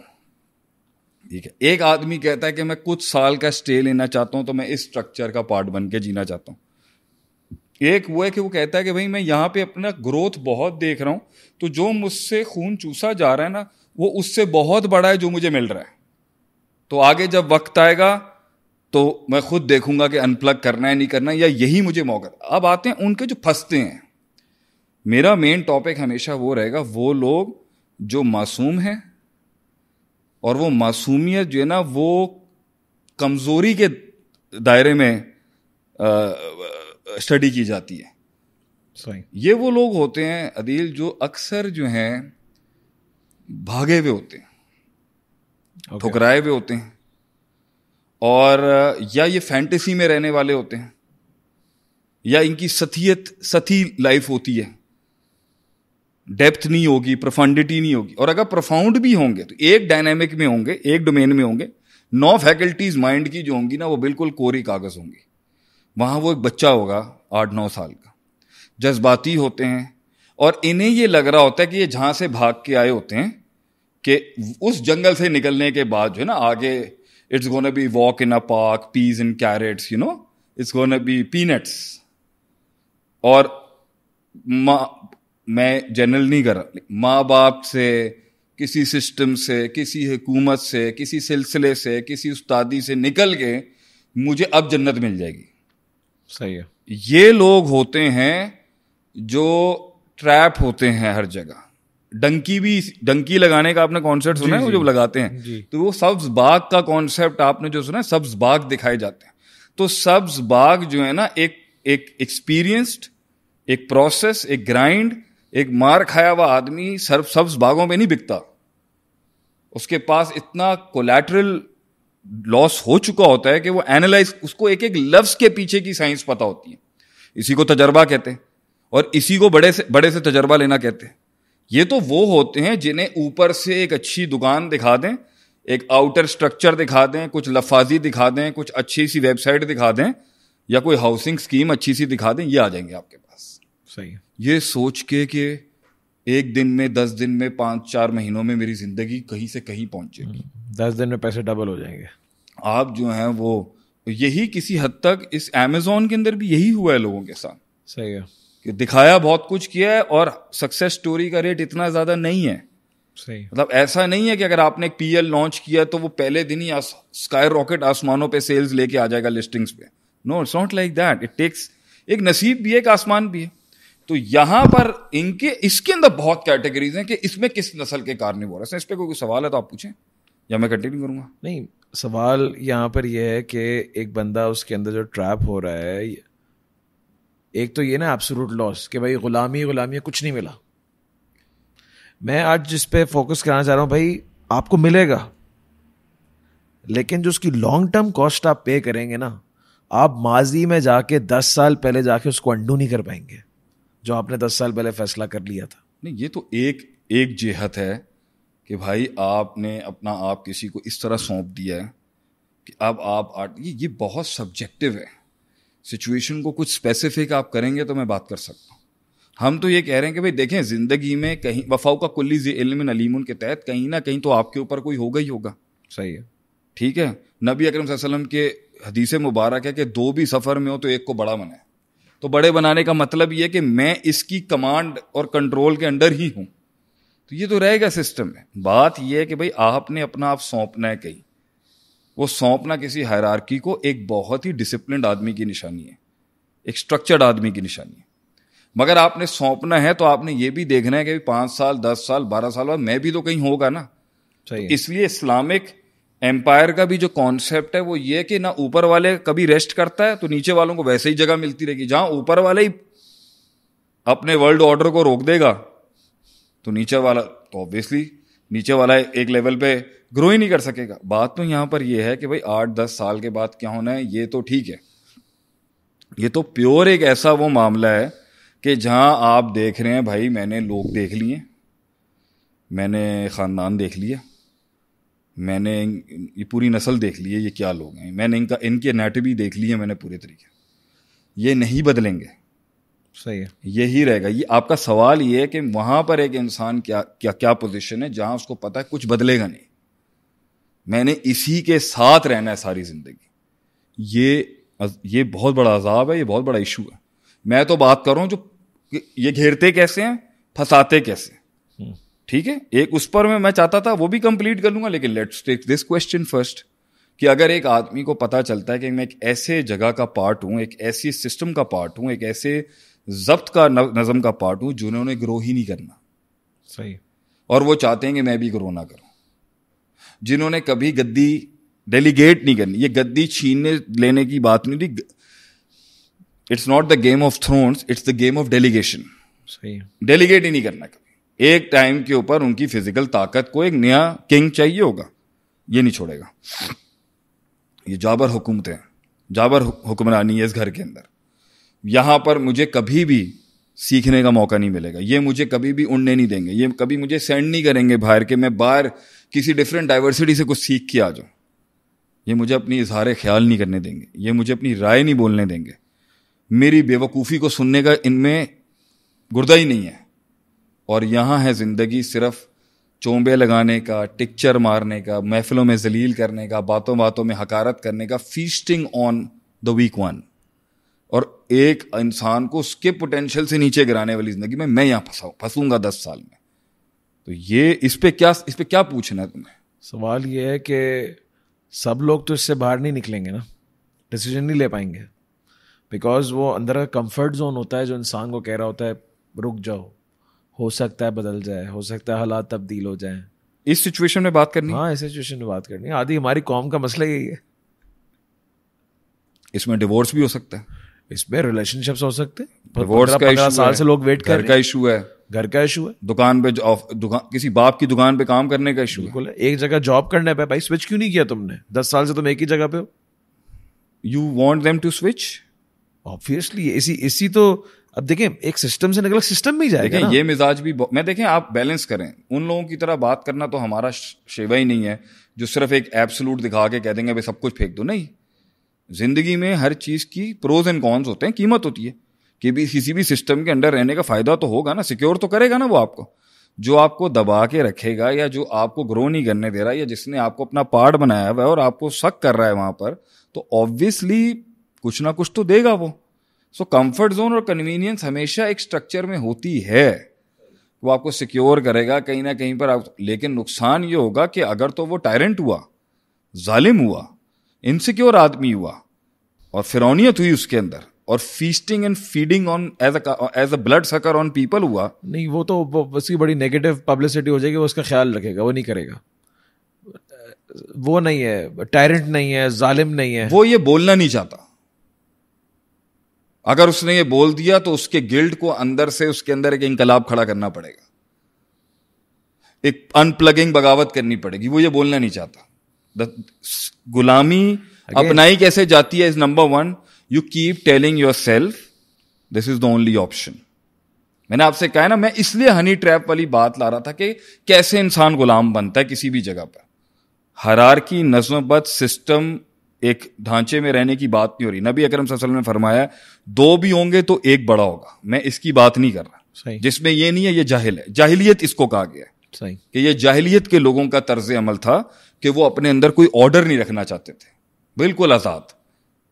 A: ठीक है एक आदमी कहता है कि मैं कुछ साल का स्टे लेना चाहता हूँ तो मैं इस स्ट्रक्चर का पार्ट बन के जीना चाहता हूँ एक वो है कि वो कहता है कि भाई मैं यहाँ पे अपना ग्रोथ बहुत देख रहा हूँ तो जो मुझसे खून चूसा जा रहा है ना वो उससे बहुत बड़ा है जो मुझे मिल रहा है तो आगे जब वक्त आएगा तो मैं खुद देखूंगा कि अनप्लग करना है नहीं करना है या यही मुझे मौका अब आते हैं उनके जो फंसते हैं मेरा मेन टॉपिक हमेशा वो रहेगा वो लोग जो मासूम हैं और वो मासूमियत जो है ना वो कमज़ोरी के दायरे में स्टडी की जाती है सही ये वो लोग होते हैं अदील जो अक्सर जो हैं भागे हुए होते हैं ठुकराए okay. हुए होते हैं और या ये फैंटेसी में रहने वाले होते हैं या इनकी सथियत सथी लाइफ होती है डेप्थ नहीं होगी प्रोफाउंडिटी नहीं होगी और अगर प्रोफाउंड भी होंगे तो एक डायनेमिक में होंगे एक डोमेन में होंगे नौ फैकल्टीज माइंड की जो होंगी ना वो बिल्कुल कोरी कागज होंगी वहां वो एक बच्चा होगा आठ नौ साल का जज्बाती होते हैं और इन्हें ये लग रहा होता है कि ये जहां से भाग के आए होते हैं कि उस जंगल से निकलने के बाद जो है ना आगे it's going to be walk in a park, peas and carrots, you know, it's going to be peanuts. और माँ मैं जनरल नहीं कर रहा माँ बाप से किसी सिस्टम से किसी हुकूमत से किसी सिलसिले से किसी उस्तादी से निकल के मुझे अब जन्नत मिल जाएगी सही है ये लोग होते हैं जो ट्रैप होते हैं हर जगह डंकी भी डंकी लगाने का आपने कॉन्सेप्ट सुना है वो जो लगाते हैं तो वो सब्ज बाग का कॉन्सेप्ट आपने जो सुना है सब्ज बाग दिखाए जाते हैं तो सब्ज बाग जो है ना एक एक एक्सपीरियंस्ड एक प्रोसेस एक ग्राइंड एक मार खाया हुआ आदमी सर्व सब्ज बागों में नहीं बिकता उसके पास इतना कोलेट्रल लॉस हो चुका होता है कि वो एनालाइज उसको एक एक लफ्ज के पीछे की साइंस पता होती है इसी को तजर्बा कहते हैं और इसी को बड़े से बड़े से तजर्बा लेना कहते हैं ये तो वो होते हैं जिन्हें ऊपर से एक अच्छी दुकान दिखा दें एक आउटर स्ट्रक्चर दिखा दें कुछ लफाजी दिखा दें कुछ अच्छी सी वेबसाइट दिखा दें या कोई हाउसिंग स्कीम अच्छी सी दिखा दें ये आ जाएंगे आपके पास सही है ये सोच के कि एक दिन में दस दिन में पाँच चार महीनों में मेरी जिंदगी कहीं से कहीं पहुंचेगी हम्म। दस दिन में पैसे डबल हो जाएंगे आप जो हैं वो यही किसी हद तक इस अमेजोन के अंदर भी यही हुआ है लोगों के साथ सही है कि दिखाया बहुत कुछ किया है और सक्सेस स्टोरी का रेट इतना ज़्यादा नहीं है सही मतलब ऐसा नहीं है कि अगर आपने एक पीएल लॉन्च किया तो वो पहले दिन ही स्काई रॉकेट आसमानों पे सेल्स लेके आ जाएगा लिस्टिंग्स पे no it's not like that it takes एक नसीब भी है एक आसमान भी है तो यहाँ पर इनके इसके अंदर बहुत कैटेगरीज हैं कि इसमें किस नस्ल के कारण रहा है इस पर कोई सवाल है तो आप पूछें या मैं कंटिन्यू करूंगा नहीं
B: सवाल यहाँ पर यह है कि एक बंदा उसके अंदर जो ट्रैप हो रहा है एक तो ये ना एब्सोलूट लॉस कि भाई गुलामी गुलामी कुछ नहीं मिला मैं आज जिस पे फोकस कराना चाह रहा हूँ भाई आपको मिलेगा लेकिन जो उसकी लॉन्ग टर्म कॉस्ट आप पे करेंगे ना आप माजी में जाके दस साल पहले जाके उसको अंडू नहीं कर पाएंगे जो
A: आपने दस साल पहले फैसला कर लिया था नहीं ये तो एक एक जेहत है कि भाई आपने अपना आप किसी को इस तरह सौंप दिया है कि अब आप आर्ट ये ये बहुत सब्जेक्टिव है सिचुएशन को कुछ स्पेसिफिक आप करेंगे तो मैं बात कर सकता हूँ हम तो ये कह रहे हैं कि भाई देखें जिंदगी में कहीं वफाऊ का कुल्ली इल्म अलीम के तहत कहीं ना कहीं तो आपके ऊपर कोई होगा ही होगा सही है ठीक है नबी अकरम वसल्लम के हदीस मुबारक है कि दो भी सफ़र में हो तो एक को बड़ा बनाए तो बड़े बनाने का मतलब ये कि मैं इसकी कमांड और कंट्रोल के अंडर ही हूँ तो ये तो रहेगा सिस्टम में बात यह है कि भाई आपने अपना आप सौंपना है कहीं वो सौंपना किसी हायरार्की को एक बहुत ही डिसिप्लिन आदमी की निशानी है एक स्ट्रक्चर्ड आदमी की निशानी है मगर आपने सौंपना है तो आपने ये भी देखना है कि पांच साल दस साल बारह साल बाद मैं भी तो कहीं होगा ना तो इसलिए इस्लामिक एम्पायर का भी जो कॉन्सेप्ट है वो ये कि ना ऊपर वाले कभी रेस्ट करता है तो नीचे वालों को वैसे ही जगह मिलती रहेगी जहां ऊपर वाले ही अपने वर्ल्ड ऑर्डर को रोक देगा तो नीचे वाला तो ऑब्वियसली नीचे वाला एक लेवल पे ग्रो ही नहीं कर सकेगा बात तो यहाँ पर यह है कि भाई आठ दस साल के बाद क्या होना है ये तो ठीक है ये तो प्योर एक ऐसा वो मामला है कि जहाँ आप देख रहे हैं भाई मैंने लोग देख लिए मैंने ख़ानदान देख लिया मैंने ये पूरी नस्ल देख ली है ये क्या लोग हैं मैंने इनका इनके नेट भी देख ली है मैंने पूरे तरीके ये नहीं बदलेंगे सही है यही रहेगा ये आपका सवाल ये है कि वहाँ पर एक इंसान क्या क्या क्या पोजीशन है जहाँ उसको पता है कुछ बदलेगा नहीं मैंने इसी के साथ रहना है सारी ज़िंदगी ये ये बहुत बड़ा अजाब है ये बहुत बड़ा इशू है मैं तो बात कर रहा हूं जो ये घेरते कैसे हैं फंसाते कैसे हम्म। ठीक है एक उस पर मैं मैं चाहता था वो भी कंप्लीट कर लूंगा लेकिन let's take this question first कि अगर एक आदमी को पता चलता है कि मैं एक ऐसे जगह का पार्ट हूँ एक ऐसी सिस्टम का पार्ट हूँ एक ऐसे जब्त का नज़म का पार्ट हूँ जिन्होंने ग्रो ही नहीं करना सही और वो चाहते हैं कि मैं भी ग्रो ना करूँ जिन्होंने कभी गद्दी डेलीगेट नहीं करनी ये गद्दी छीनने लेने की बात नहीं थी it's not the game of thrones it's the game of delegation सही डेलीगेट ही नहीं करना कभी एक टाइम के ऊपर उनकी फिजिकल ताकत को एक नया किंग चाहिए होगा ये नहीं छोड़ेगा ये जाबर हुकूमतें हैं जाबर हुक्मरानी है इस घर के अंदर यहां पर मुझे कभी भी सीखने का मौका नहीं मिलेगा ये मुझे कभी भी उड़ने नहीं देंगे ये कभी मुझे सेंड नहीं करेंगे बाहर के मैं बाहर किसी डिफरेंट डाइवर्सिटी से कुछ सीख के आ जाओ ये मुझे अपनी इजहार ख्याल नहीं करने देंगे ये मुझे अपनी राय नहीं बोलने देंगे मेरी बेवकूफ़ी को सुनने का इनमें गुर्दा ही नहीं है और यहाँ है ज़िंदगी सिर्फ चोंबे लगाने का टिक्चर मारने का महफिलों में जलील करने का बातों बातों में हकारत करने का feasting on the weak one और एक इंसान को उसके पोटेंशियल से नीचे गिराने वाली ज़िंदगी में मैं यहाँ फंसा फंसूंगा दस साल में तो ये इस पे क्या इस पे क्या पूछना है तुम्हें सवाल ये है कि सब लोग
B: तो इससे बाहर नहीं निकलेंगे ना डिसीजन नहीं ले पाएंगे बिकॉज वो अंदर का कंफर्ट जोन होता है जो इंसान को कह रहा होता है रुक जाओ हो सकता है बदल जाए हो सकता है हालात तब्दील हो जाए इस सिचुएशन में बात करनी हाँ इस सिचुएशन में बात करनी है आदि हमारी कॉम का मसला यही है
A: इसमें डिवोर्स भी हो सकता है इसमें रिलेशनशिप्स हो सकते हैं साल से लोग वेट कर का इशू है घर का इशू है दुकान पे दुकान किसी बाप की दुकान पे काम करने का इशू है एक जगह जॉब करने पे भाई स्विच क्यों नहीं किया तुमने दस साल से तुम एक ही जगह पे हो you want them to switch obviously इसी इसी तो अब देखें एक सिस्टम से निकल सिस्टम में ही जाएगा देखें ये मिजाज भी मैं देखें आप बैलेंस करें उन लोगों की तरह बात करना तो हमारा शेवा ही नहीं है जो सिर्फ एक एब्सोलूट दिखा के कह देंगे भाई सब कुछ फेंक दो नहीं जिंदगी में हर चीज़ की प्रोज एंड कॉन्स होते हैं कीमत होती है कि भी किसी भी सिस्टम के अंडर रहने का फ़ायदा तो होगा ना सिक्योर तो करेगा ना वो आपको जो आपको दबा के रखेगा या जो आपको ग्रो नहीं करने दे रहा है या जिसने आपको अपना पार्ट बनाया हुआ है और आपको शक कर रहा है वहां पर तो ऑब्वियसली कुछ ना कुछ तो देगा वो सो कंफर्ट जोन और कन्वीनियंस हमेशा एक स्ट्रक्चर में होती है वो आपको सिक्योर करेगा कहीं ना कहीं पर आप लेकिन नुकसान ये होगा कि अगर तो वो टायरेंट हुआ जालिम हुआ इनसिक्योर आदमी हुआ और फिरौनीत हुई उसके अंदर और feasting and feeding on as as a blood sucker on people हुआ नहीं वो तो उसकी बड़ी नेगेटिव पब्लिसिटी
B: हो जाएगी वो उसका ख्याल रखेगा वो नहीं करेगा वो नहीं है टायरेंट नहीं
A: है जालिम नहीं है वो ये बोलना नहीं चाहता अगर उसने ये बोल दिया तो उसके गिल्ड को अंदर से उसके अंदर एक इंकलाब खड़ा करना पड़ेगा एक अनप्लगिंग बगावत करनी पड़ेगी वो ये बोलना नहीं चाहता गुलामी अपनाई कैसे जाती है is number one you keep telling yourself this is the only option मैंने आपसे कहा ना मैं इसलिए हनी ट्रैप वाली बात ला रहा था कि कैसे इंसान गुलाम बनता है किसी भी जगह पर हरार की नजमबद सिस्टम एक ढांचे में रहने की बात नहीं हो रही नबी अकरम वसल्लम ने फरमाया दो भी होंगे तो एक बड़ा होगा मैं इसकी बात नहीं कर रहा जिसमें ये नहीं है ये जाहिल है जाहिलियत इसको कहा गया है सही कि ये जाहिलियत के लोगों का तर्ज अमल था कि वो अपने अंदर कोई ऑर्डर नहीं रखना चाहते थे बिल्कुल आज़ाद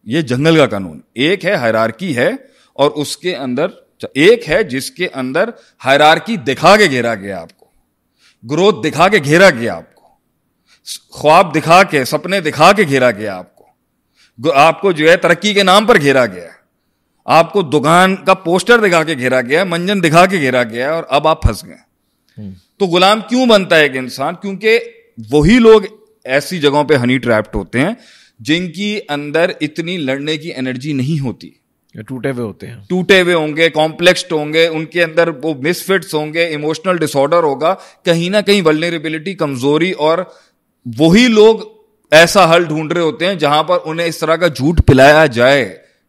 A: ये जंगल का कानून एक है हायरार्की है और उसके अंदर एक है जिसके अंदर हायरार्की दिखा के घेरा गया आपको ग्रोथ दिखा के घेरा गया आपको ख्वाब दिखा के सपने दिखा के घेरा गया आपको आपको जो है तरक्की के नाम पर घेरा गया आपको दुकान का पोस्टर दिखा के घेरा गया मंजन दिखा के घेरा गया और अब आप फंस गए हम्म। तो गुलाम क्यों बनता है एक इंसान क्योंकि वही लोग ऐसी जगहों पे हनी ट्रैप्ड होते हैं जिनकी अंदर इतनी लड़ने की एनर्जी नहीं होती टूटे हुए होते हैं टूटे हुए होंगे कॉम्प्लेक्सड होंगे उनके अंदर वो मिसफिट्स होंगे इमोशनल डिसऑर्डर होगा कहीं ना कहीं वलनेरेबिलिटी कमजोरी और वही लोग ऐसा हल ढूंढ रहे होते हैं जहां पर उन्हें इस तरह का झूठ पिलाया जाए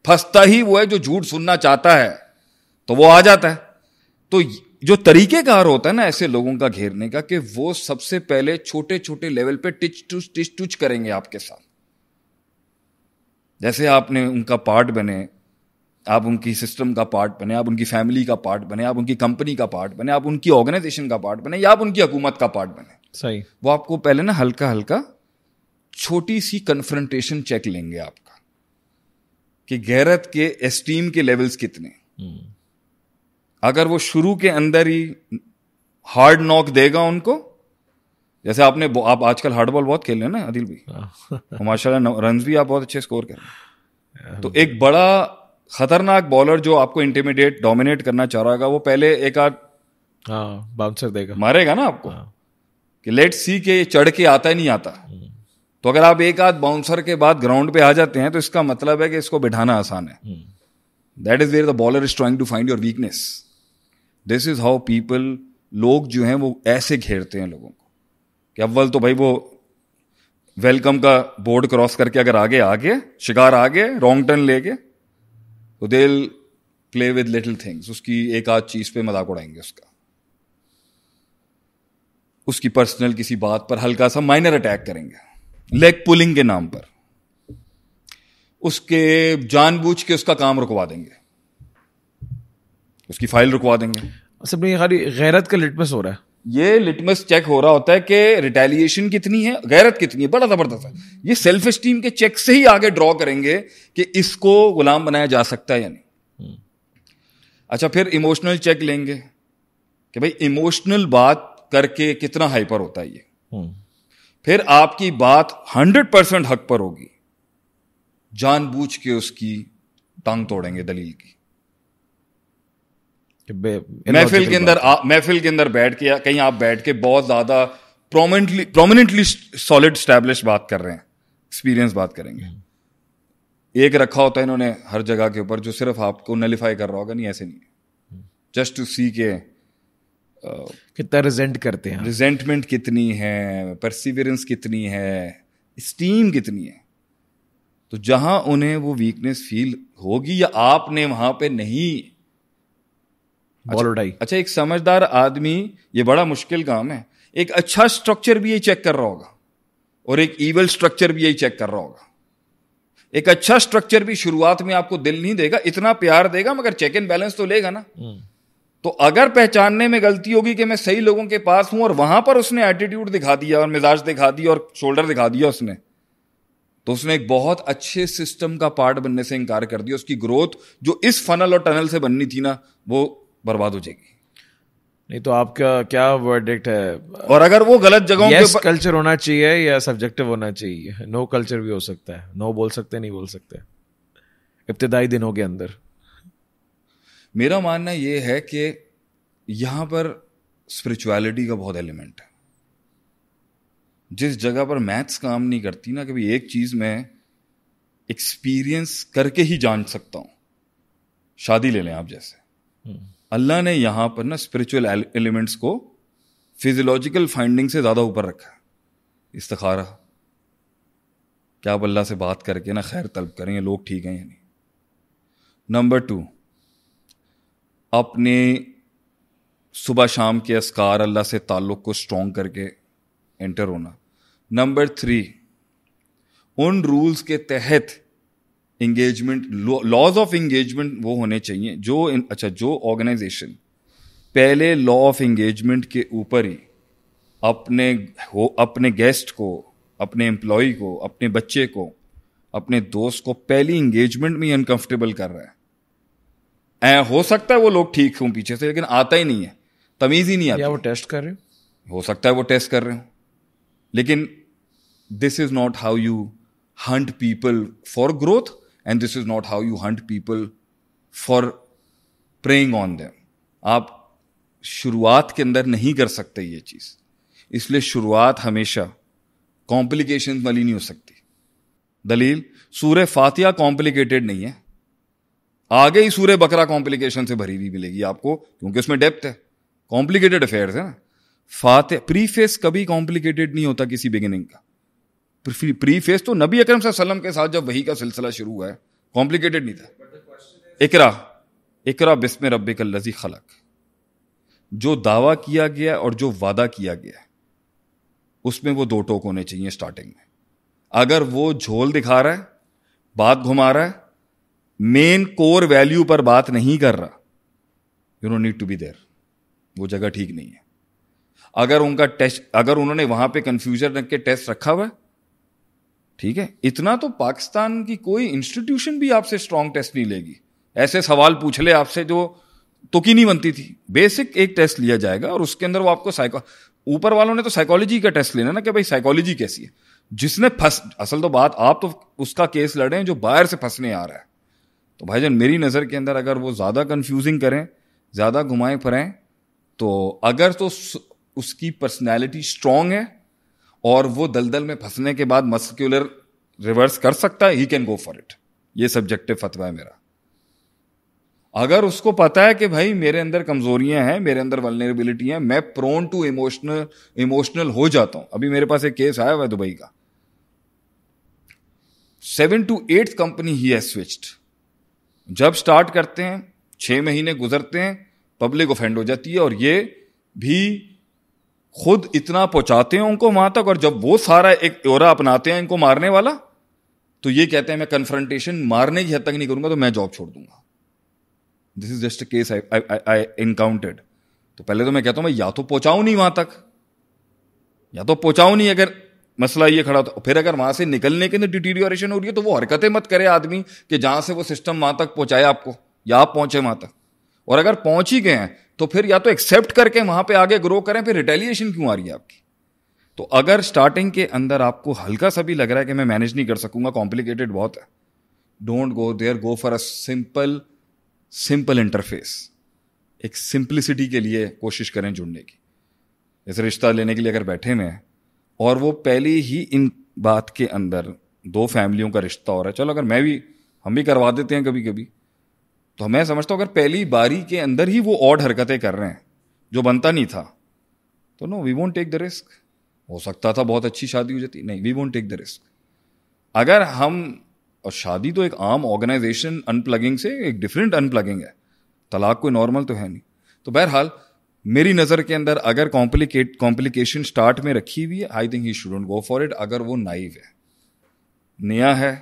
A: फंसता ही वो है जो झूठ सुनना चाहता है तो वो आ जाता है तो जो तरीकेकार होता है ना ऐसे लोगों का घेरने का कि वो सबसे पहले छोटे छोटे लेवल पे टिच टू टिच टूच करेंगे आपके साथ जैसे आपने उनका पार्ट बने आप उनकी सिस्टम का पार्ट बने आप उनकी फैमिली का पार्ट बने आप उनकी कंपनी का पार्ट बने आप उनकी ऑर्गेनाइजेशन का पार्ट बने या आप उनकी हुकूमत का पार्ट बने सही वो आपको पहले ना हल्का हल्का छोटी सी कन्फ्रंटेशन चेक लेंगे आपका कि गैरत के एस्टीम के लेवल्स कितने हम्म। अगर वो शुरू के अंदर ही हार्ड नॉक देगा उनको जैसे आपने आप आजकल हार्ड बॉल बहुत खेल रहे हैं ना आदिल भाई हाँ। [laughs] माशाल्लाह रन भी आप बहुत अच्छे स्कोर कर रहे हैं हाँ। तो एक बड़ा खतरनाक बॉलर जो आपको इंटिमिडेट डोमिनेट करना चाह रहा होगा वो पहले एक आधर बाउंसर हाँ, देगा मारेगा ना आपको कि लेट सी के चढ़ के आता ही नहीं आता हम्म। तो अगर आप एक आध बाउंसर के बाद ग्राउंड पे आ जाते हैं तो इसका मतलब है कि इसको बिठाना आसान है that is where the bowler is trying to find your weakness this is how people लोग जो हैं वो ऐसे घेरते हैं लोगों को कि अव्वल तो भाई वो वेलकम का बोर्ड क्रॉस करके अगर आगे आगे शिकार आगे रॉन्ग टर्न लेके तो they play with little things उसकी एक आध चीज पे मजाक उड़ाएंगे उसका उसकी पर्सनल किसी बात पर हल्का सा माइनर अटैक करेंगे लेग पुलिंग के नाम पर उसके जानबूझ के उसका काम रुकवा देंगे उसकी फाइल रुकवा देंगे सब खाली गैरत का लिटमस हो रहा है ये लिटमस चेक हो रहा होता है कि रिटेलिएशन कितनी है गैरत कितनी है बड़ा ज़बरदस्त है ये सेल्फ स्टीम के चेक से ही आगे ड्रॉ करेंगे कि इसको गुलाम बनाया जा सकता है या नहीं हम्म। अच्छा फिर इमोशनल चेक लेंगे कि भाई इमोशनल बात करके कितना हाइपर होता है ये हम्म। फिर आपकी बात हंड्रेड परसेंट हक पर होगी जानबूझ के उसकी टांग तोड़ेंगे दलील की महफिल के अंदर महफिल के अंदर बैठ के कहीं आप बैठ के बहुत ज्यादा प्रोमिनेंटली प्रोमिनेंटली सॉलिड स्टैब्लिश बात कर रहे हैं एक्सपीरियंस बात करेंगे हम्म। एक रखा होता है इन्होंने हर जगह के ऊपर जो सिर्फ आपको नलीफाई कर रहा होगा नहीं ऐसे नहीं जस्ट टू सी के कितना रिजेंट करते हैं रिजेंटमेंट कितनी है परसिवियरेंस कितनी है स्टीम कितनी है तो जहां उन्हें वो वीकनेस फील होगी या आपने वहां पे नहीं बॉलर अच्छा, अच्छा एक समझदार आदमी ये बड़ा मुश्किल काम है एक अच्छा स्ट्रक्चर भी ये चेक कर रहा होगा और एक ईवल स्ट्रक्चर भी यही चेक कर रहा होगा एक अच्छा स्ट्रक्चर भी शुरुआत में आपको दिल नहीं देगा इतना प्यार देगा मगर चेक एंड बैलेंस तो लेगा ना हम्म। तो अगर पहचानने में गलती होगी कि मैं सही लोगों के पास हूं और वहां पर उसने एटीट्यूड दिखा दिया और मिजाज दिखा दिया और शोल्डर दिखा दिया उसने तो उसने एक बहुत अच्छे सिस्टम का पार्ट बनने से इनकार कर दिया उसकी ग्रोथ जो इस फनल और टनल से बननी थी ना वो बर्बाद हो जाएगी नहीं तो आपका क्या वर्डिक्ट है और अगर वो गलत जगहों yes, पे
B: कल्चर होना चाहिए या सब्जेक्टिव होना चाहिए नो no कल्चर भी हो सकता
A: है नो no बोल सकते नहीं बोल सकते इब्तदाई दिनों के अंदर मेरा मानना ये है कि यहां पर स्पिरिचुअलिटी का बहुत एलिमेंट है जिस जगह पर मैथ्स काम नहीं करती ना कभी एक चीज़ में एक्सपीरियंस करके ही जान सकता हूं शादी ले लें आप जैसे
B: hmm.
A: अल्लाह ने यहाँ पर ना स्पिरिचुअल एलिमेंट्स को फिजियोलॉजिकल फाइंडिंग से ज़्यादा ऊपर रखा है इस्तखारा क्या आप अल्लाह से बात करके ना खैर तलब करें लोग ठीक हैं या नहीं नंबर टू अपने सुबह शाम के असकार अल्लाह से ताल्लुक़ को स्ट्रॉन्ग करके एंटर होना नंबर थ्री उन रूल्स के तहत इंगेजमेंट लॉज ऑफ इंगेजमेंट वो होने चाहिए जो अच्छा जो ऑर्गेनाइजेशन पहले लॉ ऑफ इंगेजमेंट के ऊपर ही अपने हो अपने गेस्ट को अपने एम्प्लॉय को अपने बच्चे को अपने दोस्त को पहली इंगेजमेंट में ही अनकंफर्टेबल कर रहा है हो सकता है वो लोग ठीक हों पीछे से लेकिन आता ही नहीं है तमीज ही नहीं आता वो टेस्ट कर रहे हो सकता है वो टेस्ट कर रहे हो लेकिन this is not how you hunt people for growth and this is not how you hunt people for preying on them आप शुरुआत के अंदर नहीं कर सकते ये चीज़ इसलिए शुरुआत हमेशा कॉम्प्लिकेशन वाली नहीं हो सकती दलील सूर्य फातिया कॉम्प्लिकेटेड नहीं है आगे ही सूर्य बकरा कॉम्प्लिकेशन से भरी हुई मिलेगी आपको क्योंकि उसमें डेप्थ है कॉम्प्लिकेटेड अफेयर है ना फाते प्रीफेस कभी कॉम्प्लिकेटेड नहीं होता किसी बिगिनिंग का प्री फेस तो नबी अकरम सल्लम के साथ जब वही का सिलसिला शुरू हुआ है कॉम्प्लिकेटेड नहीं था इकरा इकरा बिस्म रब लजी खलक जो दावा किया गया और जो वादा किया गया उसमें वो दो टोक होने चाहिए स्टार्टिंग में अगर वो झोल दिखा रहा है बात घुमा रहा है मेन कोर वैल्यू पर बात नहीं कर रहा you know need to be there वो जगह ठीक नहीं है अगर उनका टेस्ट अगर उन्होंने वहां पे रख के टेस्ट रखा हुआ है ठीक है इतना तो पाकिस्तान की कोई इंस्टीट्यूशन भी आपसे स्ट्रांग टेस्ट नहीं लेगी ऐसे सवाल पूछ ले आपसे जो तो की नहीं बनती थी बेसिक एक टेस्ट लिया जाएगा और उसके अंदर वो आपको साइको ऊपर वालों ने तो साइकोलॉजी का टेस्ट लेना ना कि भाई साइकोलॉजी कैसी है जिसने फंस असल तो बात आप तो उसका केस लड़े हैं जो बाहर से फंसने आ रहा है तो भाई जान मेरी नज़र के अंदर अगर वो ज़्यादा कन्फ्यूजिंग करें ज़्यादा घुमाएं फिरें तो अगर तो उसकी पर्सनैलिटी स्ट्रांग है और वो दलदल में फंसने के बाद मस्क्यूलर रिवर्स कर सकता है he can go for it ये सब्जेक्टिव फतवा है मेरा अगर उसको पता है कि भाई मेरे अंदर कमजोरियां हैं मेरे अंदर वलनेबिलिटी हैं मैं प्रोन टू इमोशनल इमोशनल हो जाता हूं अभी मेरे पास एक केस आया हुआ है दुबई का seven to eight company he has switched जब स्टार्ट करते हैं छह महीने गुजरते हैं पब्लिक ऑफेंड हो जाती है और ये भी खुद इतना पहुंचाते हैं उनको वहां तक और जब वो सारा एक ओरा अपनाते हैं इनको मारने वाला तो ये कहते हैं मैं कन्फ्रंटेशन मारने की हद तक नहीं करूंगा तो मैं जॉब छोड़ दूंगा this is just case I encountered तो पहले तो मैं कहता हूं मैं या तो पहुंचाऊं नहीं वहां तक या तो पहुंचाऊं नहीं अगर मसला ये खड़ा तो फिर अगर वहां से निकलने के अंदर डिटीरियोरेशन हो रही है तो वो हरकतें मत करे आदमी कि जहां से वो सिस्टम वहां तक पहुंचाए आपको या आप पहुंचे वहां तक और अगर पहुंच ही गए हैं तो फिर या तो एक्सेप्ट करके वहां पे आगे ग्रो करें फिर रिटेलिएशन क्यों आ रही है आपकी तो अगर स्टार्टिंग के अंदर आपको हल्का सा भी लग रहा है कि मैं मैनेज नहीं कर सकूंगा कॉम्प्लिकेटेड बहुत है don't go there go for a simple simple interface एक सिंप्लिसिटी के लिए कोशिश करें जुड़ने की जैसे रिश्ता लेने के लिए अगर बैठे में और वो पहले ही इन बात के अंदर दो फैमिलियों का रिश्ता हो रहा है चलो अगर मैं भी हम भी करवा देते हैं कभी कभी तो मैं समझता हूँ अगर पहली बारी के अंदर ही वो ऑड हरकतें कर रहे हैं जो बनता नहीं था तो no we won't take the risk हो सकता था बहुत अच्छी शादी हो जाती नहीं we won't take the risk अगर हम और शादी तो एक आम ऑर्गेनाइजेशन अनप्लगिंग से एक डिफरेंट अनप्लगिंग है तलाक कोई नॉर्मल तो है नहीं तो बहरहाल मेरी नज़र के अंदर अगर कॉम्प्लिकेट कॉम्प्लिकेशन स्टार्ट में रखी हुई है I think he shouldn't go for it अगर वो नाइव है नया है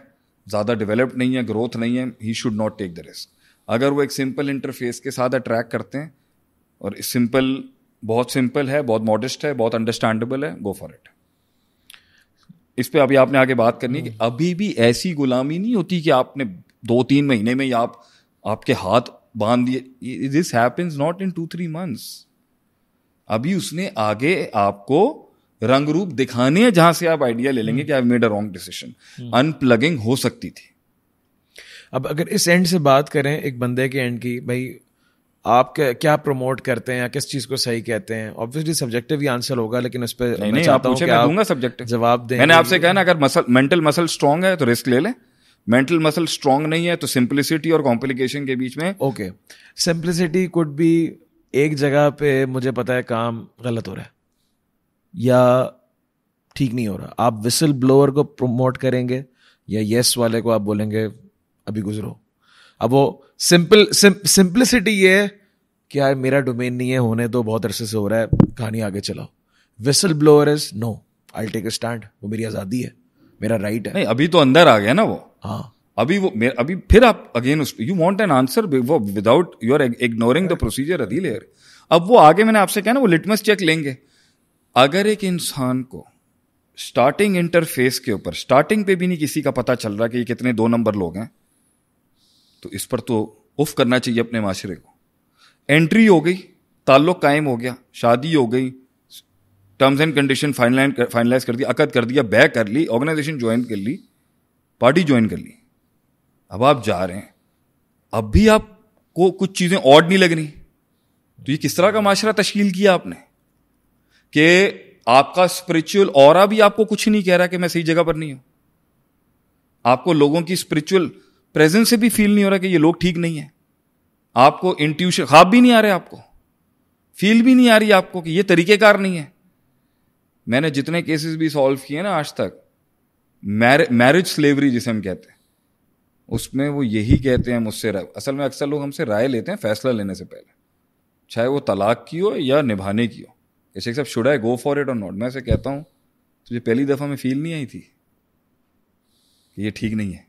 A: ज़्यादा डेवलप्ड नहीं है ग्रोथ नहीं है he should not take the risk अगर वो एक सिंपल इंटरफेस के साथ अट्रैक्ट करते हैं और सिंपल बहुत सिंपल है बहुत मॉडस्ट है बहुत अंडरस्टैंडेबल है गो फॉर इट इस पर अभी आपने आगे बात करनी कि अभी भी ऐसी गुलामी नहीं होती कि आपने दो तीन महीने में ही आप आपके हाथ बांध दिए this happens not in two three months अभी उसने आगे आपको रंग रूप दिखाने हैं जहां से आप आइडिया ले लेंगे हम्म। कि I made a wrong decision unplugging हो सकती थी अब अगर इस एंड
B: से बात करें एक बंदे के एंड की भाई आप क्या, प्रमोट करते हैं या किस चीज को सही कहते हैं ऑब्वियसली सब्जेक्टिव ही आंसर होगा लेकिन उस पर
A: नहीं, नहीं आप पूछे मैं दूंगा
B: सब्जेक्टिव जवाब दें मैंने आपसे कहा
A: ना अगर मसल मेंटल मसल स्ट्रांग है तो रिस्क ले लें मेंटल मसल स्ट्रांग नहीं है तो सिंप्लिसिटी और कॉम्प्लिकेशन के बीच में ओके सिंप्लिसिटी कुड भी एक जगह पे मुझे पता है काम गलत हो रहा है
B: या ठीक नहीं हो रहा आप विसल ब्लोअर को प्रमोट करेंगे या यस वाले को आप बोलेंगे अभी गुजरो अब वो सिंपल सिंपलिसिटी ये है कि यार मेरा डोमेन नहीं है होने तो बहुत अरसे से हो रहा है कहानी आगे चलाओ whistle blower is no I take a stand वो मेरी आज़ादी है मेरा राइट
A: है नहीं अभी तो अंदर आ गया ना वो हाँ अभी वो अभी फिर आप अगेन उस यू वांट एन आंसर वो without you are ignoring the procedure अदी लेयर अब वो आगे मैंने आपसे कहा ना वो लिटमस चेक लेंगे अगर एक इंसान को स्टार्टिंग इंटरफेस के ऊपर स्टार्टिंग पे भी नहीं किसी का पता चल रहा कि ये कितने दो नंबर लोग हैं तो इस पर तो उफ करना चाहिए अपने माशरे को एंट्री हो गई ताल्लुक कायम हो गया शादी हो गई टर्म्स एंड कंडीशन फाइनलाइन फाइनलाइज कर दिया अकद कर दिया बै कर ली ऑर्गेनाइजेशन ज्वाइन कर ली पार्टी ज्वाइन कर ली अब आप जा रहे हैं अब भी आपको कुछ चीज़ें ऑड नहीं लग रही तो ये किस तरह का माशरा तश्ल किया आपने कि आपका स्पिरिचुअल और भी आपको कुछ नहीं कह रहा कि मैं सही जगह पर नहीं हूं आपको लोगों की स्पिरिचुअल प्रेजेंस से भी फील नहीं हो रहा कि ये लोग ठीक नहीं है आपको इंट्यूशन ख्वाब भी नहीं आ रहे आपको फील भी नहीं आ रही आपको कि ये तरीक़ेकार नहीं है मैंने जितने केसेस भी सॉल्व किए ना आज तक मैरिज स्लेवरी जिसे हम कहते हैं उसमें वो यही कहते हैं मुझसे असल में अक्सर लोग हमसे राय लेते हैं फैसला लेने से पहले चाहे वो तलाक की हो या निभाने की हो ऐसे सब साहब should I go for it or not मैं ऐसे कहता हूँ तुझे पहली दफ़ा में फील नहीं आई थी कि ये ठीक नहीं है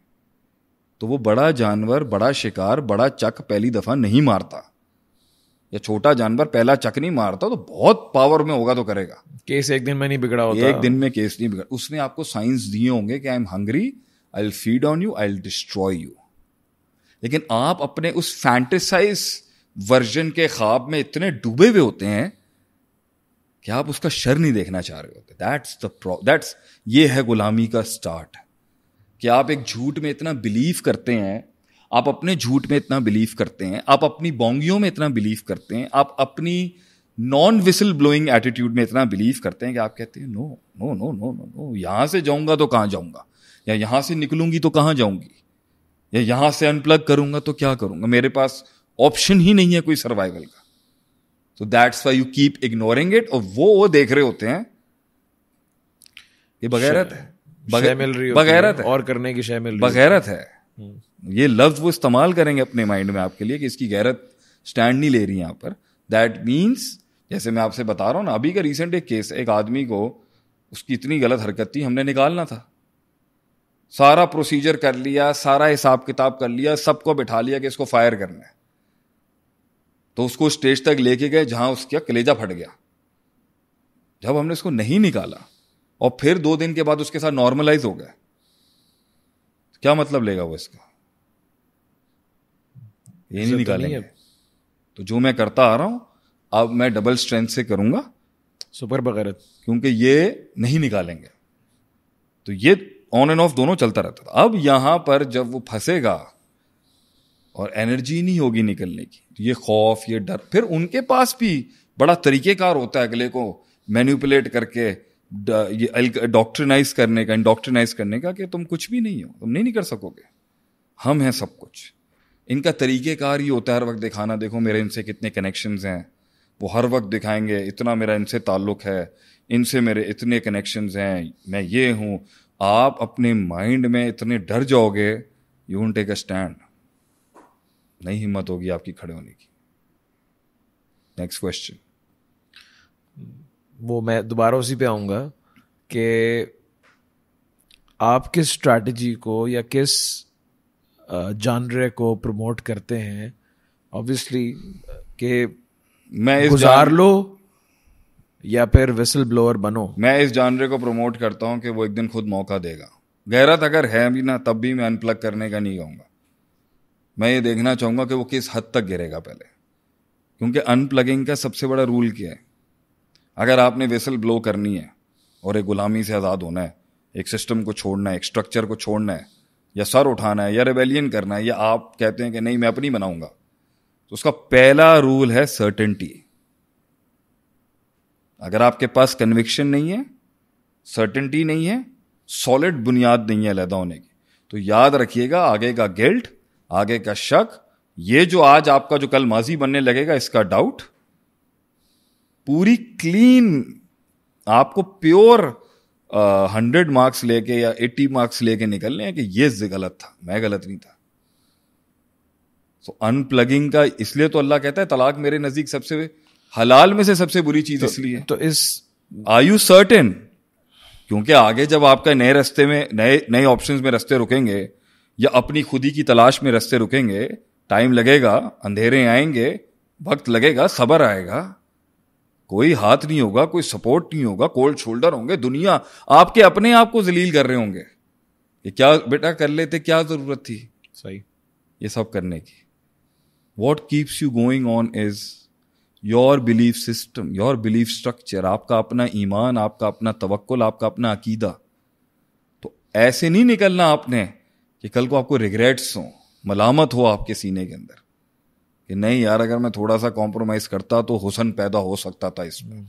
A: तो वो बड़ा जानवर बड़ा शिकार बड़ा चक पहली दफ़ा नहीं मारता या छोटा जानवर पहला चक नहीं मारता तो बहुत पावर में होगा तो करेगा
B: केस एक दिन में नहीं बिगड़ा होता एक दिन
A: में केस नहीं बिगड़ा उसने आपको साइंस दिए होंगे कि I am hungry I will feed on you I will destroy you लेकिन आप अपने उस फैंटिसाइज वर्जन के ख्वाब में इतने डूबे हुए होते हैं कि आप उसका शर नहीं देखना चाह रहे होते दैट्स द दैट्स ये है गुलामी का स्टार्ट कि आप एक झूठ में इतना बिलीव करते हैं आप अपने झूठ में इतना बिलीव करते हैं आप अपनी बोंगियों में इतना बिलीव करते हैं आप अपनी नॉन विसल ब्लोइंग एटीट्यूड में इतना बिलीव करते हैं कि आप कहते हैं no no no no no no यहाँ से जाऊँगा तो कहाँ जाऊँगा या यहाँ से निकलूंगी तो कहाँ जाऊँगी या यहाँ से अनप्लग करूँगा तो क्या करूँगा मेरे पास ऑप्शन ही नहीं है कोई सर्वाइवल का तो that's why you keep ignoring it और वो वो देख रहे होते हैं ये बगैरत है मिल रही बगैरत है और करने की शह मिल रही बगैरत है ये लफ्ज वो इस्तेमाल करेंगे अपने माइंड में आपके लिए कि इसकी गैरत स्टैंड नहीं ले रही यहाँ पर दैट मीन्स जैसे मैं आपसे बता रहा हूँ ना अभी का रिसेंट एक केस एक आदमी को उसकी इतनी गलत हरकत थी हमने निकालना था सारा प्रोसीजर कर लिया सारा हिसाब किताब कर लिया सबको बिठा लिया कि इसको फायर करना है तो उसको स्टेज तक लेके गए जहां उसका कलेजा फट गया जब हमने उसको नहीं निकाला और फिर दो दिन के बाद उसके साथ नॉर्मलाइज हो गया क्या मतलब लेगा वो इसका ये नहीं तो निकालेंगे तो जो मैं करता आ रहा हूं अब मैं डबल स्ट्रेंथ से करूंगा सुपर बगैरत क्योंकि ये नहीं निकालेंगे तो ये ऑन एंड ऑफ दोनों चलता रहता था अब यहां पर जब वो फंसेगा और एनर्जी नहीं होगी निकलने की तो ये खौफ ये डर फिर उनके पास भी बड़ा तरीकेकार होता है अगले को मैन्यूपुलेट करके डॉक्ट्रनाइज डॉक्ट्रिनाइज करने का इंडॉक्ट्रिनाइज करने का कि तुम कुछ भी नहीं हो तुम नहीं, नहीं कर सकोगे हम हैं सब कुछ इनका तरीक़ेकार ये होता है हर वक्त दिखाना देखो मेरे इनसे कितने कनेक्शन हैं वो हर वक्त दिखाएंगे इतना मेरा इनसे ताल्लुक़ है इनसे मेरे इतने कनेक्शन हैं मैं ये हूँ आप अपने माइंड में इतने डर जाओगे यू टेक अ स्टैंड नहीं हिम्मत होगी आपकी खड़े होने की नेक्स्ट क्वेश्चन
B: वो मैं दोबारा उसी पे आऊँगा कि आप किस स्ट्रैटेजी को या किस जानरे को प्रमोट करते हैं ऑब्वियसली
A: कि मैं इस गुजार लो
B: या फिर विसल ब्लोअर
A: बनो मैं इस जानरे को प्रमोट करता हूँ कि वो एक दिन खुद मौका देगा गहरत अगर है भी ना तब भी मैं अनप्लग करने का नहीं कहूंगा मैं ये देखना चाहूँगा कि वो किस हद तक गिरेगा पहले क्योंकि अनप्लगिंग का सबसे बड़ा रूल क्या है अगर आपने वेसल ब्लो करनी है और एक गुलामी से आज़ाद होना है एक सिस्टम को छोड़ना है एक स्ट्रक्चर को छोड़ना है या सर उठाना है या रेबेलियन करना है या आप कहते हैं कि नहीं मैं अपनी बनाऊंगा तो उसका पहला रूल है सर्टेंटी अगर आपके पास कन्विक्शन नहीं है सर्टेंटी नहीं है सॉलिड बुनियाद नहीं है लैदा होने की तो याद रखिएगा आगे का गिल्ट आगे का शक ये जो आज आपका जो कल माजी बनने लगेगा इसका डाउट पूरी क्लीन आपको प्योर हंड्रेड मार्क्स लेके या एट्टी मार्क्स लेके निकलने हैं कि ये गलत था मैं गलत नहीं था सो अनप्लगिंग का इसलिए तो अल्लाह कहता है तलाक मेरे नजदीक सबसे हलाल में से सबसे बुरी चीज तो, इसलिए तो इस आर यू सर्टेन क्योंकि आगे जब आपका नए रस्ते में नए नए ऑप्शन में रस्ते रुकेंगे या अपनी खुदी की तलाश में रस्ते रुकेंगे टाइम लगेगा अंधेरे आएंगे वक्त लगेगा सबर आएगा कोई हाथ नहीं होगा कोई सपोर्ट नहीं होगा कोल्ड शोल्डर होंगे दुनिया आपके अपने आप को जलील कर रहे होंगे ये क्या बेटा कर लेते क्या ज़रूरत थी सही ये सब करने की what keeps you going on is your belief system your belief structure आपका अपना ईमान आपका अपना तवक्ल आपका अपना अकीदा तो ऐसे नहीं निकलना आपने कि कल को आपको रिग्रेट्स हो मलामत हो आपके सीने के अंदर कि नहीं यार अगर मैं थोड़ा सा कॉम्प्रोमाइज करता तो हुसन पैदा हो सकता था इसमें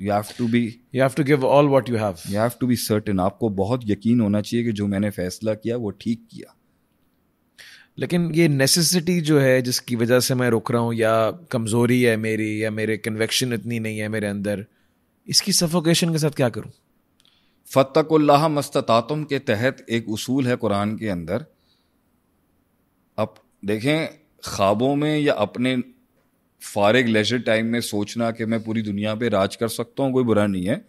A: you have to be you have to give all what you have you have to be certain आपको बहुत यकीन होना चाहिए कि जो मैंने फैसला किया वो ठीक किया लेकिन ये नेसेसिटी जो है जिसकी वजह से मैं रुक रहा
B: हूँ या कमज़ोरी है मेरी या मेरे कन्वेक्शन इतनी नहीं है मेरे अंदर इसकी सफोकेशन के साथ क्या करूँ
A: फ़तकुल्लाह मस्ततातुम के तहत एक उसूल है कुरान के अंदर अब देखें ख्वाबों में या अपने फारग लेजर टाइम में सोचना कि मैं पूरी दुनिया पे राज कर सकता हूँ कोई बुरा नहीं है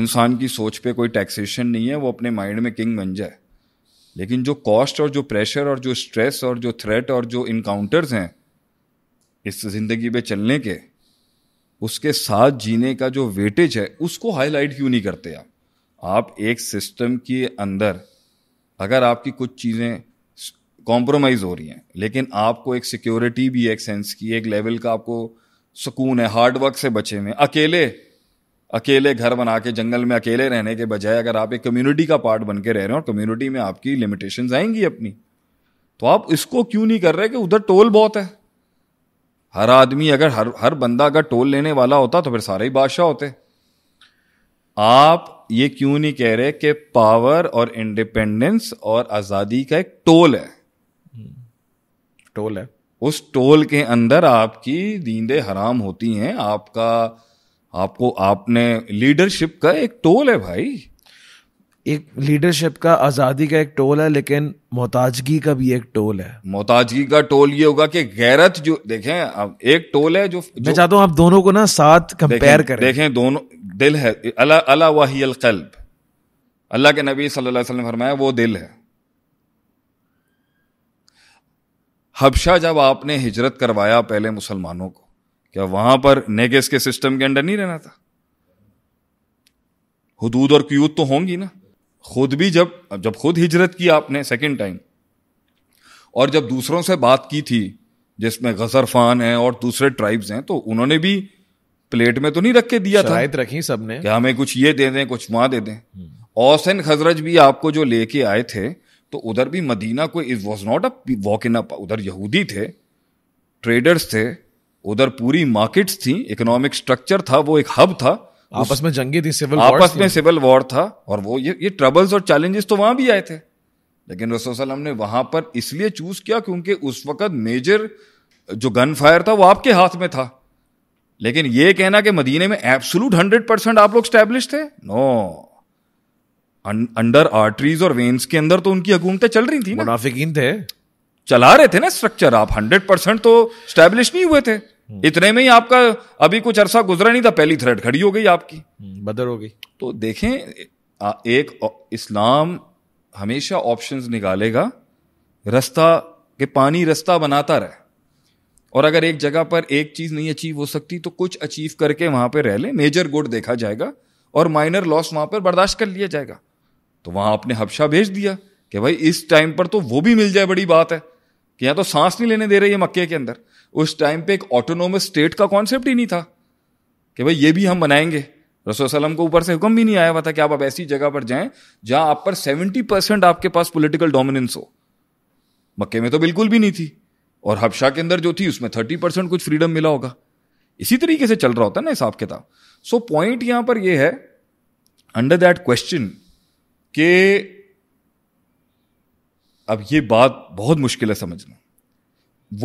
A: इंसान की सोच पे कोई टैक्सेशन नहीं है वो अपने माइंड में किंग बन जाए लेकिन जो कॉस्ट और जो प्रेशर और जो स्ट्रेस और जो थ्रेट और जो इनकाउंटर्स हैं इस ज़िंदगी पे चलने के उसके साथ जीने का जो वेटेज है उसको हाईलाइट क्यों नहीं करते आप एक सिस्टम के अंदर अगर आपकी कुछ चीज़ें कॉम्प्रोमाइज हो रही हैं लेकिन आपको एक सिक्योरिटी भी एक सेंस की एक लेवल का आपको सुकून है हार्ड वर्क से बचे हुए अकेले अकेले घर बना के जंगल में अकेले रहने के बजाय अगर आप एक कम्युनिटी का पार्ट बन के रह रहे हो और कम्युनिटी में आपकी लिमिटेशंस आएंगी अपनी तो आप इसको क्यों नहीं कर रहे कि उधर टोल बहुत है हर आदमी अगर हर हर बंदा अगर टोल लेने वाला होता तो फिर सारे ही बादशाह होते आप ये क्यों नहीं कह रहे कि पावर और इंडिपेंडेंस और आज़ादी का एक टोल है टोल है उस टोल के अंदर आपकी दींदे हराम होती हैं आपका आपको आपने लीडरशिप का एक टोल है भाई एक लीडरशिप का आज़ादी का एक टोल है लेकिन
B: मोहताजगी का भी एक टोल है
A: मोहताजगी का टोल ये होगा कि गैरत जो देखें अब एक टोल है जो, जो मैं चाहता
B: हूँ आप दोनों को ना साथ कंपेयर करें
A: देखें दोनों दिल है अला अला वाही कल्ब अल्लाह के नबी सल्लल्लाहु अलैहि वसल्लम फरमाया वो दिल है हबशा जब आपने हिजरत करवाया पहले मुसलमानों को क्या वहां पर नेगेस के सिस्टम के अंडर नहीं रहना था हदूद और क्यूत तो होंगी ना खुद भी जब जब खुद हिजरत की आपने सेकेंड टाइम और जब दूसरों से बात की थी जिसमें गजरफान है और दूसरे ट्राइब्स हैं तो उन्होंने भी प्लेट में तो नहीं रख के दिया था
B: रखी सबने क्या
A: हमें कुछ ये दे दें कुछ वहां दे दें औसन खजरज भी आपको जो लेके आए थे तो उधर भी मदीना को it was not a walk in a उधर यहूदी थे ट्रेडर्स थे उधर पूरी मार्केट्स थी इकोनॉमिक स्ट्रक्चर था वो एक हब था आपस में जंगे थी सिविल आपस में सिविल वॉर था और वो ये ये ट्रबल्स और चैलेंजेस तो वहां भी आए थे लेकिन रसोसलम ने वहां पर इसलिए चूज किया क्योंकि उस वक्त मेजर जो गन फायर था वो आपके हाथ में था लेकिन ये कहना कि मदीने में एब्सोलूट हंड्रेड परसेंट आप लोग स्टैब्लिश थे नो अं, अंडर आर्टरीज और वेन्स के अंदर तो उनकी हुकूमतें चल रही थी मुनाफिकीन थे चला रहे थे ना स्ट्रक्चर आप हंड्रेड परसेंट तो स्टैब्लिश नहीं हुए थे हम्म। इतने में ही आपका अभी कुछ अरसा गुजरा नहीं था पहली थ्रेड खड़ी हो गई आपकी हम्म, बदर हो गई तो देखें एक इस्लाम हमेशा ऑप्शंस निकालेगा रास्ता के पानी रास्ता बनाता रहे और अगर एक जगह पर एक चीज़ नहीं अचीव हो सकती तो कुछ अचीव करके वहां पर रह लें मेजर गुड देखा जाएगा और माइनर लॉस वहां पर बर्दाश्त कर लिया जाएगा तो वहां आपने हबशा भेज दिया कि भाई इस टाइम पर तो वो भी मिल जाए बड़ी बात है कि यहां तो सांस नहीं लेने दे रही है मक्के के अंदर उस टाइम पे एक ऑटोनोमस स्टेट का कॉन्सेप्ट ही नहीं था कि भाई ये भी हम बनाएंगे रसूल सलम को ऊपर से हुक्म भी नहीं आया हुआ था कि आप अब ऐसी जगह पर जाएं जहां आप पर सेवेंटी परसेंट आपके पास पॉलिटिकल डोमिनेंस हो मक्के में तो बिल्कुल भी नहीं थी और हबशा के अंदर जो थी उसमें थर्टी परसेंट कुछ फ्रीडम मिला होगा इसी तरीके से चल रहा होता ना हिसाब किताब सो पॉइंट यहां पर यह है अंडर दैट क्वेश्चन कि अब ये बात बहुत मुश्किल है समझना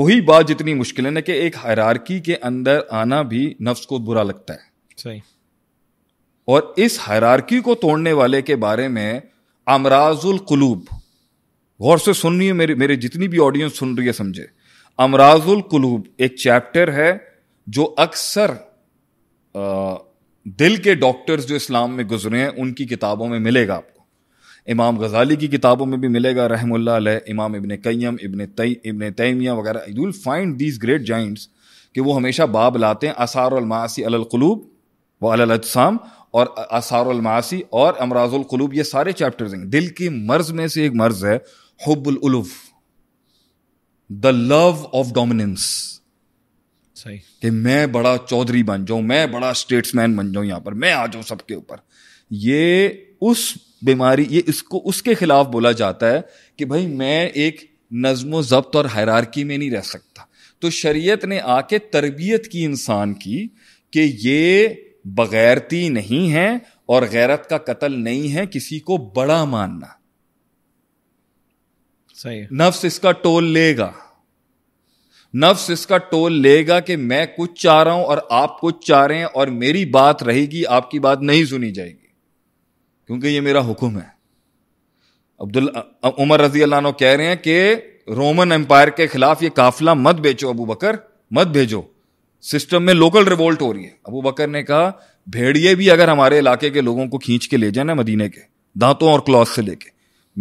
A: वही बात जितनी मुश्किल है ना कि एक हायरार्की के अंदर आना भी नफ्स को बुरा लगता है सही और इस हायरार्की को तोड़ने वाले के बारे में अमराजुल कुलूब गौर से सुन रही है मेरे मेरे जितनी भी ऑडियंस सुन रही है समझे अमराजुल कुलूब एक चैप्टर है जो अक्सर दिल के डॉक्टर्स जो इस्लाम में गुजरे हैं उनकी किताबों में मिलेगा आपको इमाम गजाली की किताबों में भी मिलेगा रहमुल्ला इमाम इबन कैम इबन तई इबन तैमिया वगैरह you will find these great giants कि वो हमेशा बाब लाते हैं असारमासी अलकलूब व अलसाम और असारमासी और अमराजुलकलूब ये सारे चैप्टर्स हैं दिल की मर्ज में से एक मर्ज है हब्बुलूफ द लव ऑफ डोमिनेंस सही कि मैं बड़ा चौधरी बन जाऊं मैं बड़ा स्टेट्समैन बन जाऊं यहां पर मैं आ जाऊं सबके ऊपर ये उस बीमारी ये इसको उसके खिलाफ बोला जाता है कि भाई मैं एक नज्म ज़ब्त और हैरारकी में नहीं रह सकता तो शरीयत ने आके तरबियत की इंसान की कि ये बगैरती नहीं है और गैरत का कत्ल नहीं है किसी को बड़ा मानना सही नफ्स इसका टोल लेगा नफ्स इसका टोल लेगा कि मैं कुछ चाह रहा हूं और आप कुछ चाह रहे हैं और मेरी बात रहेगी आपकी बात नहीं सुनी जाएगी क्योंकि ये मेरा हुक्म है अब्दुल उमर रजी अल्लाह कह रहे हैं कि रोमन एम्पायर के खिलाफ ये काफिला मत बेचो अबू बकर मत भेजो सिस्टम में लोकल रिवोल्ट हो रही है अबू बकर ने कहा भेड़िए भी अगर हमारे इलाके के लोगों को खींच के ले जाए मदीने के दांतों और क्लॉथ से लेके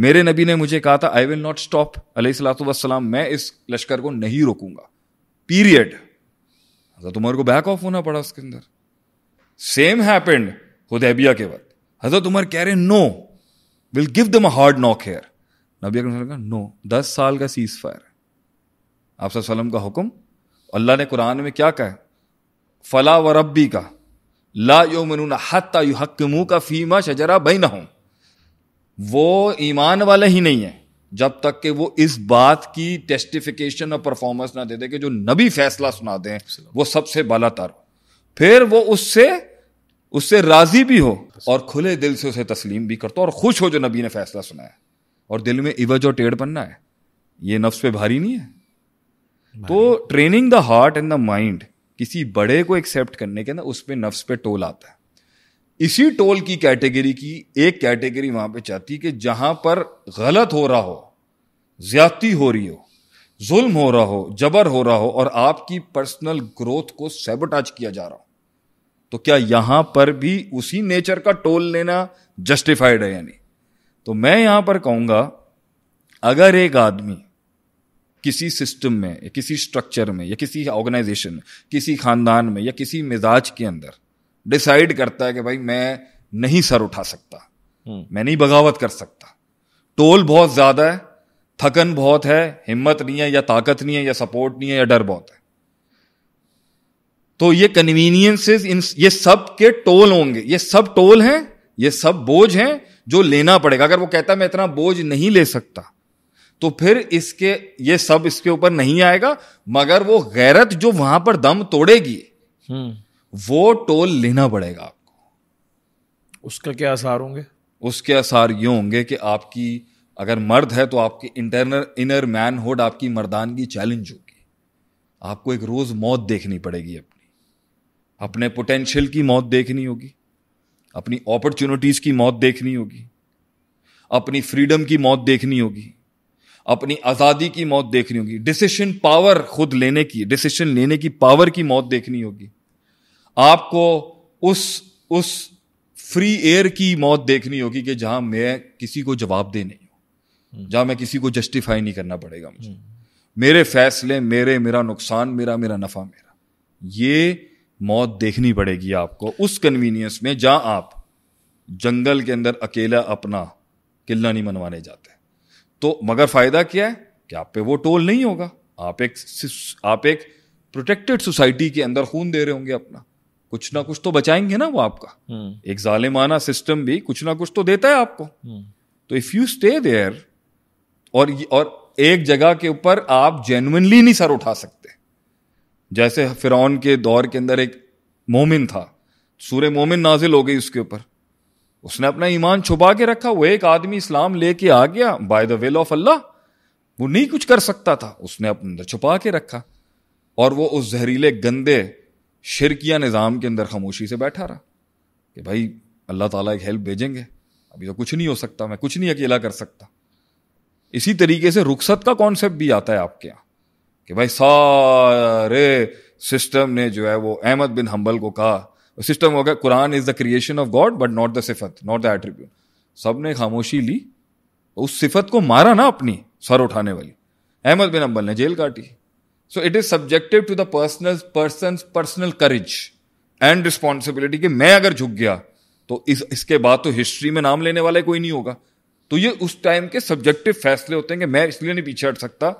A: मेरे नबी ने मुझे कहा था आई विल नॉट स्टॉप अलैहिस्सलाम मैं इस लश्कर को नहीं रोकूंगा पीरियड तुम्हारे को बैक ऑफ होना पड़ा उसके अंदर सेम हैपेंड हुदैबिया के वक्त हजरत उमर कह रहे no will give them a hard knock hair नबी अकरम का नो दस साल का सीज फायर आप सल्लम का हुक्म अल्लाह ने कुरान में क्या कहा फला व रबी का ला योमन हत्ता यू हक मुंह का फीमा शजरा बई ना हो वो ईमान वाले ही नहीं है जब तक कि वो इस बात की टेस्टिफिकेशन और परफॉर्मेंस ना दे दे कि जो नबी फैसला सुना दें वो सबसे बला तार फिर वो उससे उससे राजी भी हो और खुले दिल से उसे तस्लीम भी करता हो और खुश हो जो नबी ने फैसला सुनाया और दिल में इवज और टेढ़ बनना है ये नफ्स पे भारी नहीं है तो training the heart and the mind किसी बड़े को एक्सेप्ट करने के ना उस पर नफ्स पे टोल आता है इसी टोल की कैटेगरी की एक कैटेगरी वहां पे चाहती है कि जहां पर गलत हो रहा हो ज्यादती हो रही हो जुल्म हो रहा हो जबर हो रहा हो और आपकी पर्सनल ग्रोथ को सेबोटाज किया जा रहा हो तो क्या यहां पर भी उसी नेचर का टोल लेना जस्टिफाइड है यानी तो मैं यहां पर कहूंगा अगर एक आदमी किसी सिस्टम में या किसी स्ट्रक्चर में या किसी ऑर्गेनाइजेशन में किसी खानदान में या किसी मिजाज के अंदर डिसाइड करता है कि भाई मैं नहीं सर उठा सकता हम्म। मैं नहीं बगावत कर सकता टोल बहुत ज्यादा है थकन बहुत है हिम्मत नहीं है या ताकत नहीं है या सपोर्ट नहीं है या डर बहुत है तो ये कन्वीनियंसेस इन ये सब के टोल होंगे ये सब टोल हैं ये सब बोझ हैं जो लेना पड़ेगा अगर वो कहता है मैं इतना बोझ नहीं ले सकता तो फिर इसके ये सब इसके ऊपर नहीं आएगा मगर वो गैरत जो वहां पर दम तोड़ेगी
B: हम्म।
A: वो टोल लेना पड़ेगा आपको
B: उसका क्या आसार होंगे
A: उसके आसार ये होंगे कि आपकी अगर मर्द है तो आपकी इंटरनल इनर मैनहुड आपकी मर्दानगी चैलेंज होगी आपको एक रोज मौत देखनी पड़ेगी अपनी अपने पोटेंशियल की मौत देखनी होगी अपनी अपॉर्चुनिटीज की मौत देखनी होगी अपनी फ्रीडम की मौत देखनी होगी अपनी आज़ादी की मौत देखनी होगी डिसीशन पावर खुद लेने की डिसीशन लेने की पावर की मौत देखनी होगी आपको उस उस फ्री एयर की मौत देखनी होगी कि जहां मैं किसी को जवाब दे नहीं हूं हम्म। जहां मैं किसी को जस्टिफाई नहीं करना पड़ेगा मुझे हम्म। मेरे फैसले मेरे मेरा नुकसान मेरा मेरा नफा मेरा ये मौत देखनी पड़ेगी आपको उस कन्वीनियंस में जहां आप जंगल के अंदर अकेला अपना किला नहीं मनवाने जाते तो मगर फ़ायदा क्या है कि आप पे वो टोल नहीं होगा आप एक आप एक प्रोटेक्टेड सोसाइटी के अंदर खून दे रहे होंगे अपना कुछ ना कुछ तो बचाएंगे ना वो आपका हम्म। एक जालिमाना सिस्टम भी कुछ ना कुछ तो देता है आपको हम्म। तो इफ़ यू स्टे देयर और और एक जगह के ऊपर आप जेनुनली नहीं सर उठा सकते जैसे फिरौन के दौर के अंदर एक मोमिन था सूर्य मोमिन नाजिल हो गई उसके ऊपर उसने अपना ईमान छुपा के रखा वो एक आदमी इस्लाम लेके आ गया by the will of Allah वो नहीं कुछ कर सकता था उसने अपने अंदर छुपा के रखा और वो उस जहरीले गंदे शिरकिया निज़ाम के अंदर खामोशी से बैठा रहा कि भाई अल्लाह ताला एक हेल्प भेजेंगे अभी तो कुछ नहीं हो सकता मैं कुछ नहीं अकेला कर सकता इसी तरीके से रुखसत का कॉन्सेप्ट भी आता है आपके यहाँ कि भाई सारे सिस्टम ने जो है वो अहमद बिन हम्बल को कहा सिस्टम हो गया Quran is the creation of God but not the सिफत नॉट द एट्रीब्यूट सब ने खामोशी ली उस सिफत को मारा ना अपनी सर उठाने वाली अहमद बिन हम्बल ने जेल काटी so it is subjective to the personal person personal courage and responsibility कि मैं अगर झुक गया तो इस इसके बाद तो हिस्ट्री में नाम लेने वाला कोई नहीं होगा तो ये उस टाइम के सब्जेक्टिव फैसले होते हैं कि मैं इसलिए नहीं पीछे हट सकता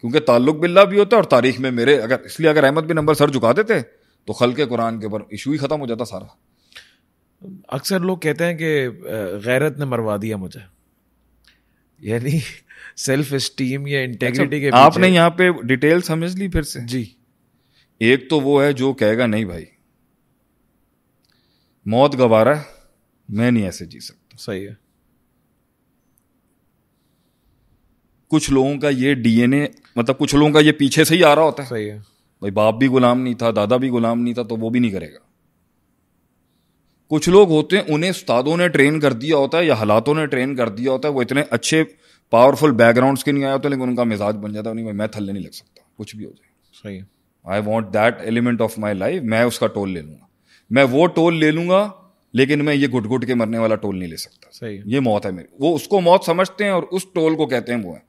A: क्योंकि ताल्लुक बिल्ला भी होता है और तारीख में मेरे अगर इसलिए अगर अहमद भी नंबर सर झुका देते तो खल के कुरान के ऊपर इशू ही ख़त्म हो जाता सारा
B: अक्सर लोग कहते हैं कि गैरत ने मरवा दिया मुझे यानी सेल्फ स्टीम या इंटेग्रिटी के अच्छा, आपने यहाँ
A: पे डिटेल समझ ली फिर से जी एक तो वो है जो कहेगा नहीं भाई मौत गवारा मैं नहीं ऐसे जी सकता सही है कुछ लोगों का ये डीएनए मतलब कुछ लोगों का ये पीछे से ही आ रहा होता है सही है भाई बाप भी गुलाम नहीं था दादा भी गुलाम नहीं था तो वो भी नहीं करेगा कुछ लोग होते हैं उन्हें उस्तादों ने ट्रेन कर दिया होता है या हालातों ने ट्रेन कर दिया होता है वो इतने अच्छे पावरफुल बैकग्राउंड्स के नहीं आए होते लेकिन उनका मिजाज बन जाता है नहीं भाई मैं थल्ले नहीं लग सकता कुछ भी हो जाए सही I want that element of my life मैं उसका टोल ले लूंगा मैं वो टोल ले लूंगा लेकिन मैं ये घुट घुट के मरने वाला टोल नहीं ले सकता सही ये मौत है मेरी वो उसको मौत समझते हैं और उस टोल को कहते हैं वो है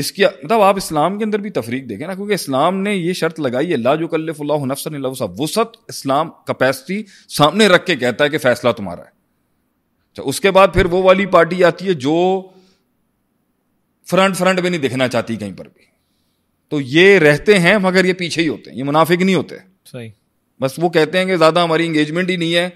A: इसकी मतलब आप इस्लाम के अंदर भी तफरीक देखें ना क्योंकि इस्लाम ने ये शर्त लगाई है लाजो कल्लफ़ल्लाफ़सा वसत इस्लाम कैपेसिटी सामने रख के कहता है कि फैसला तुम्हारा है अच्छा उसके बाद फिर वो वाली पार्टी आती है जो फ्रंट फ्रंट में नहीं दिखना चाहती कहीं पर भी तो ये रहते हैं मगर ये पीछे ही होते हैं ये मुनाफिक नहीं होते सही बस वो कहते हैं कि ज़्यादा हमारी इंगेजमेंट ही नहीं है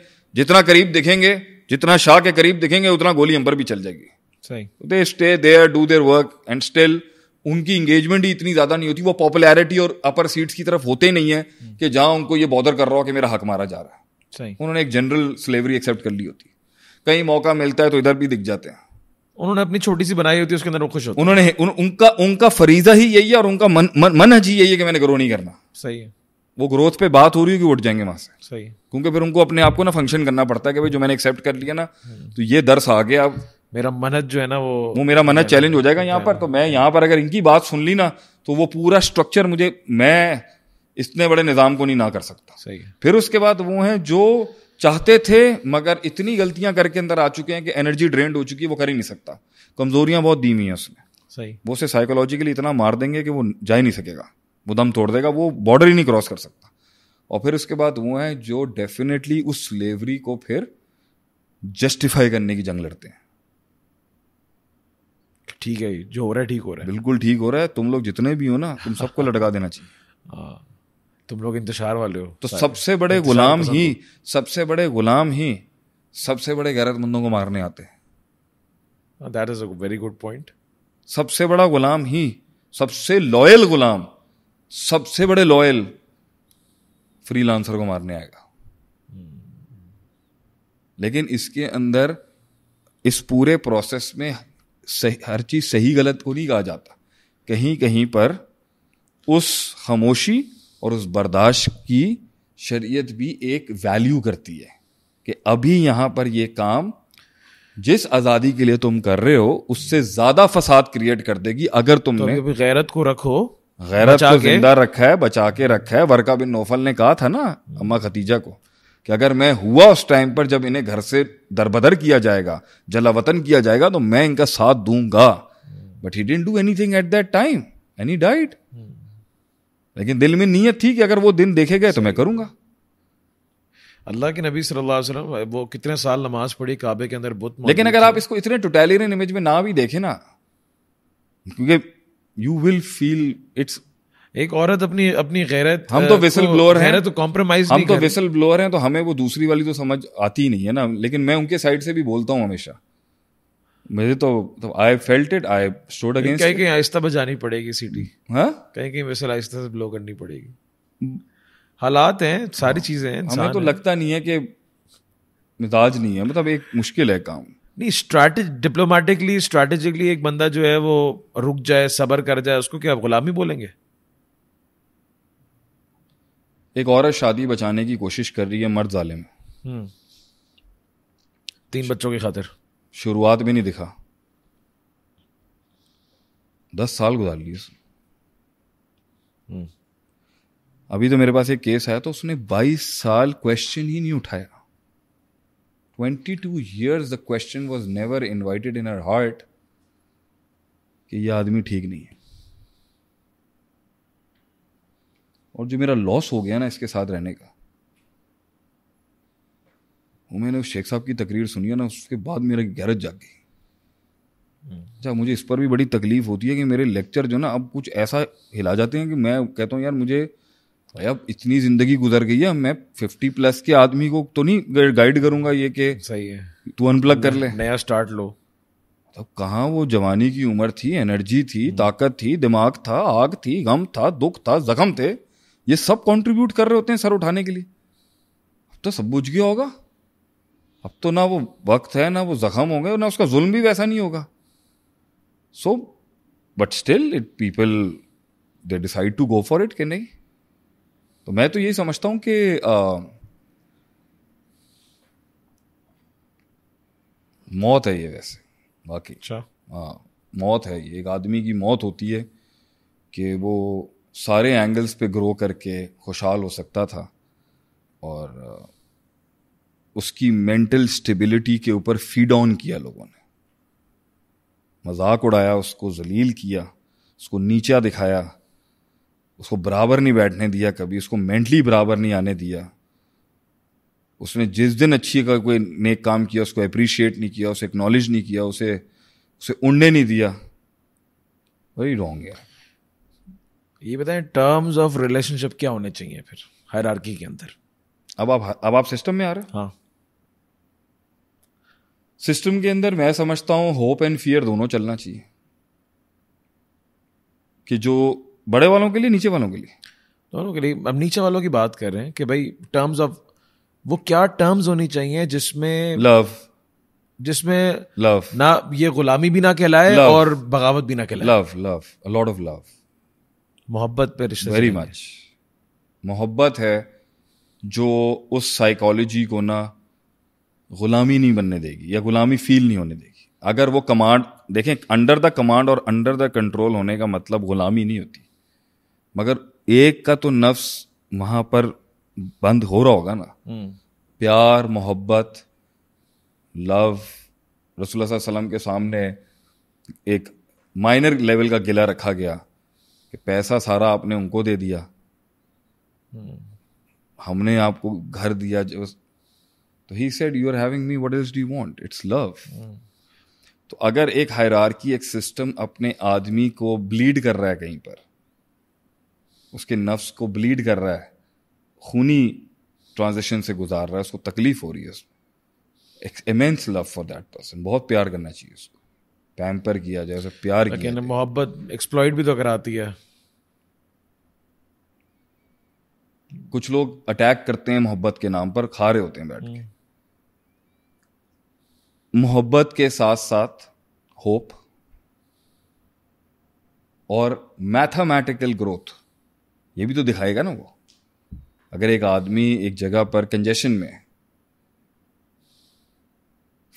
A: जितना करीब दिखेंगे जितना शाह के करीब दिखेंगे उतना गोली हम पर भी चल जाएगी सही they stay there do their work and still उनकी इंगेजमेंट ही इतनी ज़्यादा नहीं होती वो पॉपुलैरिटी और अपर सीट्स की तरफ होते ही नहीं है हम्म। कि जहां उनको ये बॉदर कर रहा हो कि मेरा हक मारा जा रहा है सही उन्होंने एक जनरल स्लेवरी एक्सेप्ट कर ली होती कहीं मौका मिलता है तो इधर भी दिख जाते हैं
B: उन्होंने अपनी छोटी सी बनाई होती है उसके अंदर वो खुश होते उन्होंने उन,
A: उनका उनका फरीजा ही यही है और उनका मन मन, मन ही यही है कि मैंने ग्रो नहीं करना सही है वो ग्रोथ पे बात हो रही होगी उठ जाएंगे वहां से सही क्योंकि फिर उनको अपने आप को ना फंक्शन करना पड़ता है कि भाई जो मैंने एक्सेप्ट कर लिया ना हम्म। तो ये दर्श आ गया अब मेरा मनज जो है ना वो वो मेरा मनज चैलेंज हो जाएगा यहाँ पर तो मैं यहाँ पर अगर इनकी बात सुन ली ना तो वो पूरा स्ट्रक्चर मुझे मैं इतने बड़े निज़ाम को नहीं ना कर सकता सही है फिर उसके बाद वो हैं जो चाहते थे मगर इतनी गलतियां करके अंदर आ चुके हैं कि एनर्जी ड्रेंड हो चुकी है वो कर ही नहीं सकता कमजोरियां बहुत धीमी हैं उसमें सही वो उसे साइकोलॉजिकली इतना मार देंगे कि वो जा ही नहीं सकेगा वो दम तोड़ देगा वो बॉर्डर ही नहीं क्रॉस कर सकता और फिर उसके बाद वो हैं जो डेफिनेटली उस स्लेवरी को फिर जस्टिफाई करने की जंग लड़ते हैं ठीक है जो हो रहा है ठीक हो रहा है बिल्कुल ठीक हो रहा है तुम लोग जितने भी हो ना तुम सबको लटका देना चाहिए हाँ, तुम लोग इंतजार वाले हो तो सबसे बड़े गुलाम तो ही सबसे बड़े गुलाम ही सबसे बड़े गैरतमंदों को मारने आते हैं that is a very good point सबसे बड़ा गुलाम ही सबसे लॉयल गुलाम सबसे बड़े लॉयल फ्रीलांसर को मारने आएगा हम्म। लेकिन इसके अंदर इस पूरे प्रोसेस में सही हर चीज़ सही गलत को नहीं कहा जाता कहीं कहीं पर उस खामोशी और उस बर्दाश्त की शरीयत भी एक वैल्यू करती है कि अभी यहां पर यह काम जिस आज़ादी के लिए तुम कर रहे हो उससे ज़्यादा फसाद क्रिएट कर देगी अगर तो तुमने
B: तो गैरत को रखो गैरत को जिंदा
A: रखा है बचा के रखा है वर्का बिन नौफल ने कहा था ना अम्मा खतीजा को कि अगर मैं हुआ उस टाइम पर जब इन्हें घर से दरबदर किया जाएगा जलावतन किया जाएगा तो मैं इनका साथ दूंगा but he didn't do anything at that time any diet लेकिन दिल में नीयत थी कि अगर वो दिन देखे गए तो मैं करूंगा
B: अल्लाह के नबी सल्लल्लाहु अलैहि वसल्लम वो कितने साल नमाज पढ़ी
A: काबे के अंदर बुत लेकिन अगर आप इसको इतने टोटेलियन इमेज में ना भी देखें ना क्योंकि यू विल फील इट्स एक औरत अपनी अपनी गैरत हम तो विसल ब्लोअर हैं तो कॉम्प्रोमाइज हम तो विसल ब्लोअर हैं तो हमें वो दूसरी वाली तो समझ आती ही नहीं है ना लेकिन मैं उनके साइड से भी बोलता हूँ हमेशा मुझे तो I felt it I stood against कहीं कहीं
B: आहिस्ता बजानी पड़ेगी सीटी हाँ कहीं कहीं विसल आहिस्ता से ब्लो करनी पड़ेगी हालात हैं सारी हाँ। चीजें हैं हमें तो लगता नहीं है कि
A: मिजाज नहीं है मतलब एक मुश्किल है काम
B: नहीं स्ट्रैटेज डिप्लोमेटिकली स्ट्रैटेजिकली एक बंदा जो है वो रुक जाए सबर कर जाए उसको क्या गुलामी बोलेंगे
A: एक औरत शादी बचाने की कोशिश कर रही है मर्द जाले में हम्म। तीन बच्चों की खातिर शुरुआत भी नहीं दिखा दस साल गुजार लिए हम्म। अभी तो मेरे पास एक केस आया तो उसने बाईस साल क्वेश्चन ही नहीं उठाया twenty two years the question was never invited in her heart कि यह आदमी ठीक नहीं है और जो मेरा लॉस हो गया ना इसके साथ रहने का वो मैंने उस शेख साहब की तकरीर सुनी है ना उसके बाद मेरा गैरत जाग गई अच्छा मुझे इस पर भी बड़ी तकलीफ होती है कि मेरे लेक्चर जो ना अब कुछ ऐसा हिला जाते हैं कि मैं कहता हूँ यार मुझे भाई अब इतनी ज़िंदगी गुजर गई है मैं फिफ्टी प्लस के आदमी को तो नहीं गाइड करूंगा ये कि सही है तू अनप्लग कर ले नया स्टार्ट लो तब कहाँ वो जवानी की उम्र थी एनर्जी थी हम्म। ताकत थी दिमाग था आग थी गम था दुख था जख्म थे ये सब कंट्रीब्यूट कर रहे होते हैं सर उठाने के लिए अब तो सब बुझ गया होगा अब तो ना वो वक्त है ना वो जख्म होंगे और ना उसका जुल्म भी वैसा नहीं होगा so but still it people they decide to go for it के नहीं तो मैं तो यही समझता हूँ कि मौत है ये वैसे बाकी अच्छा हाँ मौत है ये एक आदमी की मौत होती है कि वो सारे एंगल्स पे ग्रो करके खुशहाल हो सकता था और उसकी मेंटल स्टेबिलिटी के ऊपर फीड ऑन किया लोगों ने मजाक उड़ाया उसको जलील किया उसको नीचा दिखाया उसको बराबर नहीं बैठने दिया कभी उसको मेंटली बराबर नहीं आने दिया उसने जिस दिन अच्छी का कोई नेक काम किया उसको अप्रिशिएट नहीं किया उसे एक्नॉलेज नहीं किया उसे उसे उड़ने नहीं दिया वही रॉन्ग यार ये बताएं टर्म्स ऑफ रिलेशनशिप क्या होने चाहिए फिर हायरार्की के अंदर अब आप अब आप सिस्टम में आ रहे हाँ सिस्टम के अंदर मैं समझता हूँ होप एंड फियर दोनों चलना चाहिए कि जो बड़े वालों के लिए नीचे वालों के लिए दोनों के लिए अब नीचे वालों की बात
B: कर रहे हैं कि भाई टर्म्स ऑफ वो क्या टर्म्स होनी चाहिए जिसमें लव जिसमें लव ना ये गुलामी भी ना कहलाए और बगावत भी ना कहलाए love love lord of love मोहब्बत पे रिश्ते वेरी मच
A: मोहब्बत है जो उस साइकोलॉजी को ना गुलामी नहीं बनने देगी या गुलामी फील नहीं होने देगी अगर वो कमांड देखें अंडर द कमांड और अंडर द कंट्रोल होने का मतलब गुलामी नहीं होती मगर एक का तो नफ्स वहाँ पर बंद हो रहा होगा ना हम्म। प्यार मोहब्बत लव रसुल्ला वसल्लम के सामने एक माइनर लेवल का गिला रखा गया कि पैसा सारा आपने उनको दे दिया हम्म। हमने आपको घर दिया तो he said you are having me what is do want it's love तो अगर एक हायरार्की एक सिस्टम अपने आदमी को ब्लीड कर रहा है कहीं पर उसके नफ्स को ब्लीड कर रहा है खूनी ट्रांजेक्शन से गुजार रहा है उसको तकलीफ हो रही है उसमें immense love for that person बहुत प्यार करना चाहिए उसको पैम्पर किया जाए उसे प्यार किया मोहब्बत एक्सप्लॉइट भी तो कराती है कुछ लोग अटैक करते हैं मोहब्बत के नाम पर खा रहे होते हैं बैठ के हम्म। मोहब्बत के साथ साथ होप और मैथमेटिकल ग्रोथ ये भी तो दिखाएगा ना वो अगर एक आदमी एक जगह पर कंजेशन में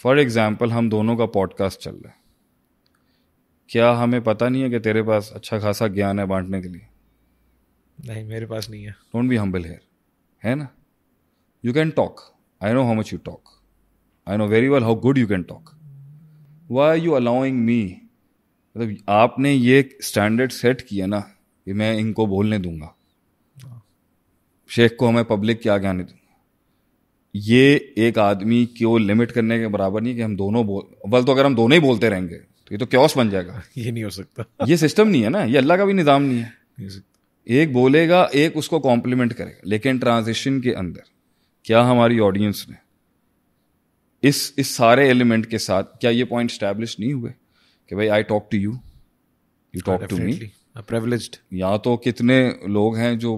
A: फॉर एग्जाम्पल हम दोनों का पॉडकास्ट चल रहा है क्या हमें पता नहीं है कि तेरे पास अच्छा खासा ज्ञान है बांटने के लिए
B: नहीं मेरे पास नहीं है
A: डोंट बी हम्बल हेयर है ना you can talk I know how much you talk I know very well how good you can talk why are you allowing me मतलब आपने ये स्टैंडर्ड सेट किया ना कि मैं इनको बोलने दूंगा शेख को हमें पब्लिक क्या ज्ञान दूंगा ये एक आदमी को लिमिट करने के बराबर नहीं कि हम दोनों बोल बल तो अगर हम दोनों ही बोलते रहेंगे ये तो क्योस बन जाएगा [laughs] ये नहीं हो सकता ये सिस्टम नहीं है ना ये अल्लाह का भी निज़ाम नहीं है एक बोलेगा एक उसको कॉम्प्लीमेंट करेगा लेकिन ट्रांजिशन के अंदर क्या हमारी ऑडियंस ने इस इस सारे एलिमेंट के साथ क्या ये पॉइंट स्टैब्लिश नहीं हुए कि भाई I talk to you you talk to me privilege या तो कितने लोग हैं जो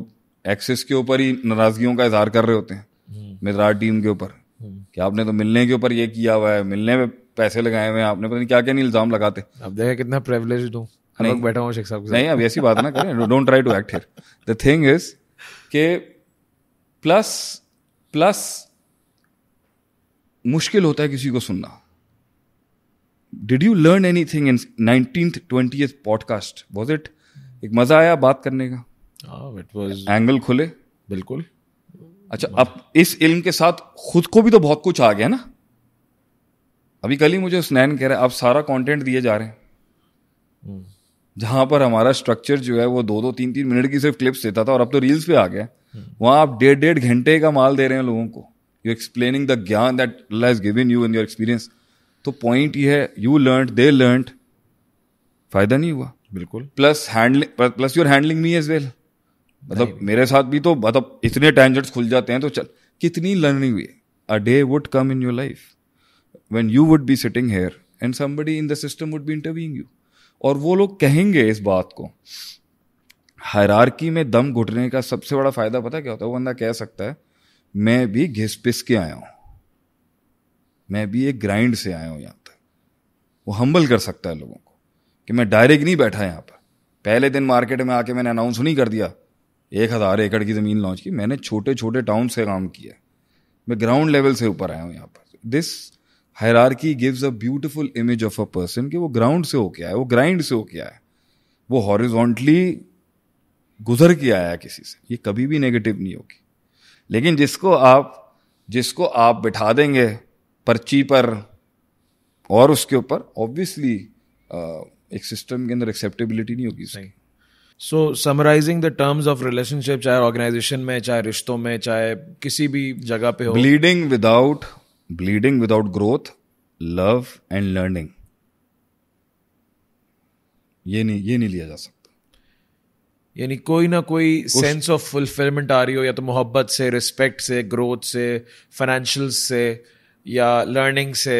A: एक्सेस के ऊपर ही नाराजगियों का इजहार कर रहे होते हैं मेरा हम्म। टीम के ऊपर हम्म। कि आपने तो मिलने के ऊपर ये किया हुआ है मिलने में पैसे लगाए हुए आपने पता नहीं क्या क्या नहीं इल्जाम लगाते अब देखे कितना प्रेवलेज हूँ नहीं बैठा हूँ शेख साहब नहीं अब ऐसी बात ना करें don't try to act here the thing is के प्लस प्लस मुश्किल होता है किसी को सुनना did you learn anything in nineteen twenty podcast was it एक मजा आया बात करने का इट वाज एंगल खुले बिल्कुल अच्छा अब इस इल्म के साथ खुद को भी तो बहुत कुछ आ गया ना अभी कल ही मुझे स्नैन कह रहा है आप सारा कंटेंट दिए जा रहे हैं हम्म। जहां पर हमारा स्ट्रक्चर जो है वो दो दो तीन तीन मिनट की सिर्फ क्लिप्स देता था और अब तो रील्स पे आ गया हम्म। वहां आप डेढ़ डेढ़ घंटे का माल दे रहे हैं लोगों को you explaining the gyan that lies given you in your experience तो पॉइंट ये है यू लर्न दे लर्न फायदा नहीं हुआ बिल्कुल plus handling plus your handling me as well मतलब मेरे साथ भी तो मतलब इतने टैंजर्ट्स खुल जाते हैं तो चल कितनी लर्निंग हुई a day would come in your life when you would be sitting here and somebody in the system would be interviewing you और वो लोग कहेंगे इस बात को हरारकी में दम घुटने का सबसे बड़ा फायदा पता क्या होता है वो बंदा कह सकता है मैं भी घिस पिस के आया हूं मैं भी एक ग्राइंड से आया हूं यहां तक वो हम्बल कर सकता है लोगों को कि मैं डायरेक्ट नहीं बैठा यहां पर पहले दिन मार्केट में आके मैंने अनाउंस नहीं कर दिया एक हज़ार एकड़ की ज़मीन लॉन्च की मैंने छोटे छोटे टाउन से काम किया मैं ग्राउंड लेवल से ऊपर आया हूं यहां पर this hierarchy gives a beautiful image of a person कि वो ग्राउंड से होके आया वो ग्राइंड से होके आया वो हॉरिजॉन्टली गुजर के आया किसी से ये कभी भी नेगेटिव नहीं होगी लेकिन जिसको आप जिसको आप बिठा देंगे पर्ची पर और उसके ऊपर ऑब्वियसली uh, एक सिस्टम के अंदर एक्सेप्टेबिलिटी नहीं होगी सही
B: so summarising the terms of relationship चाहे ऑर्गेनाइजेशन में चाहे रिश्तों में चाहे किसी भी जगह पे हो bleeding
A: without bleeding without growth love and learning ये नहीं ये नहीं लिया जा सकता
B: यानी कोई ना कोई सेंस ऑफ फुलफिलमेंट आ रही हो या तो मोहब्बत से रिस्पेक्ट से ग्रोथ से फाइनेंशियल से या लर्निंग से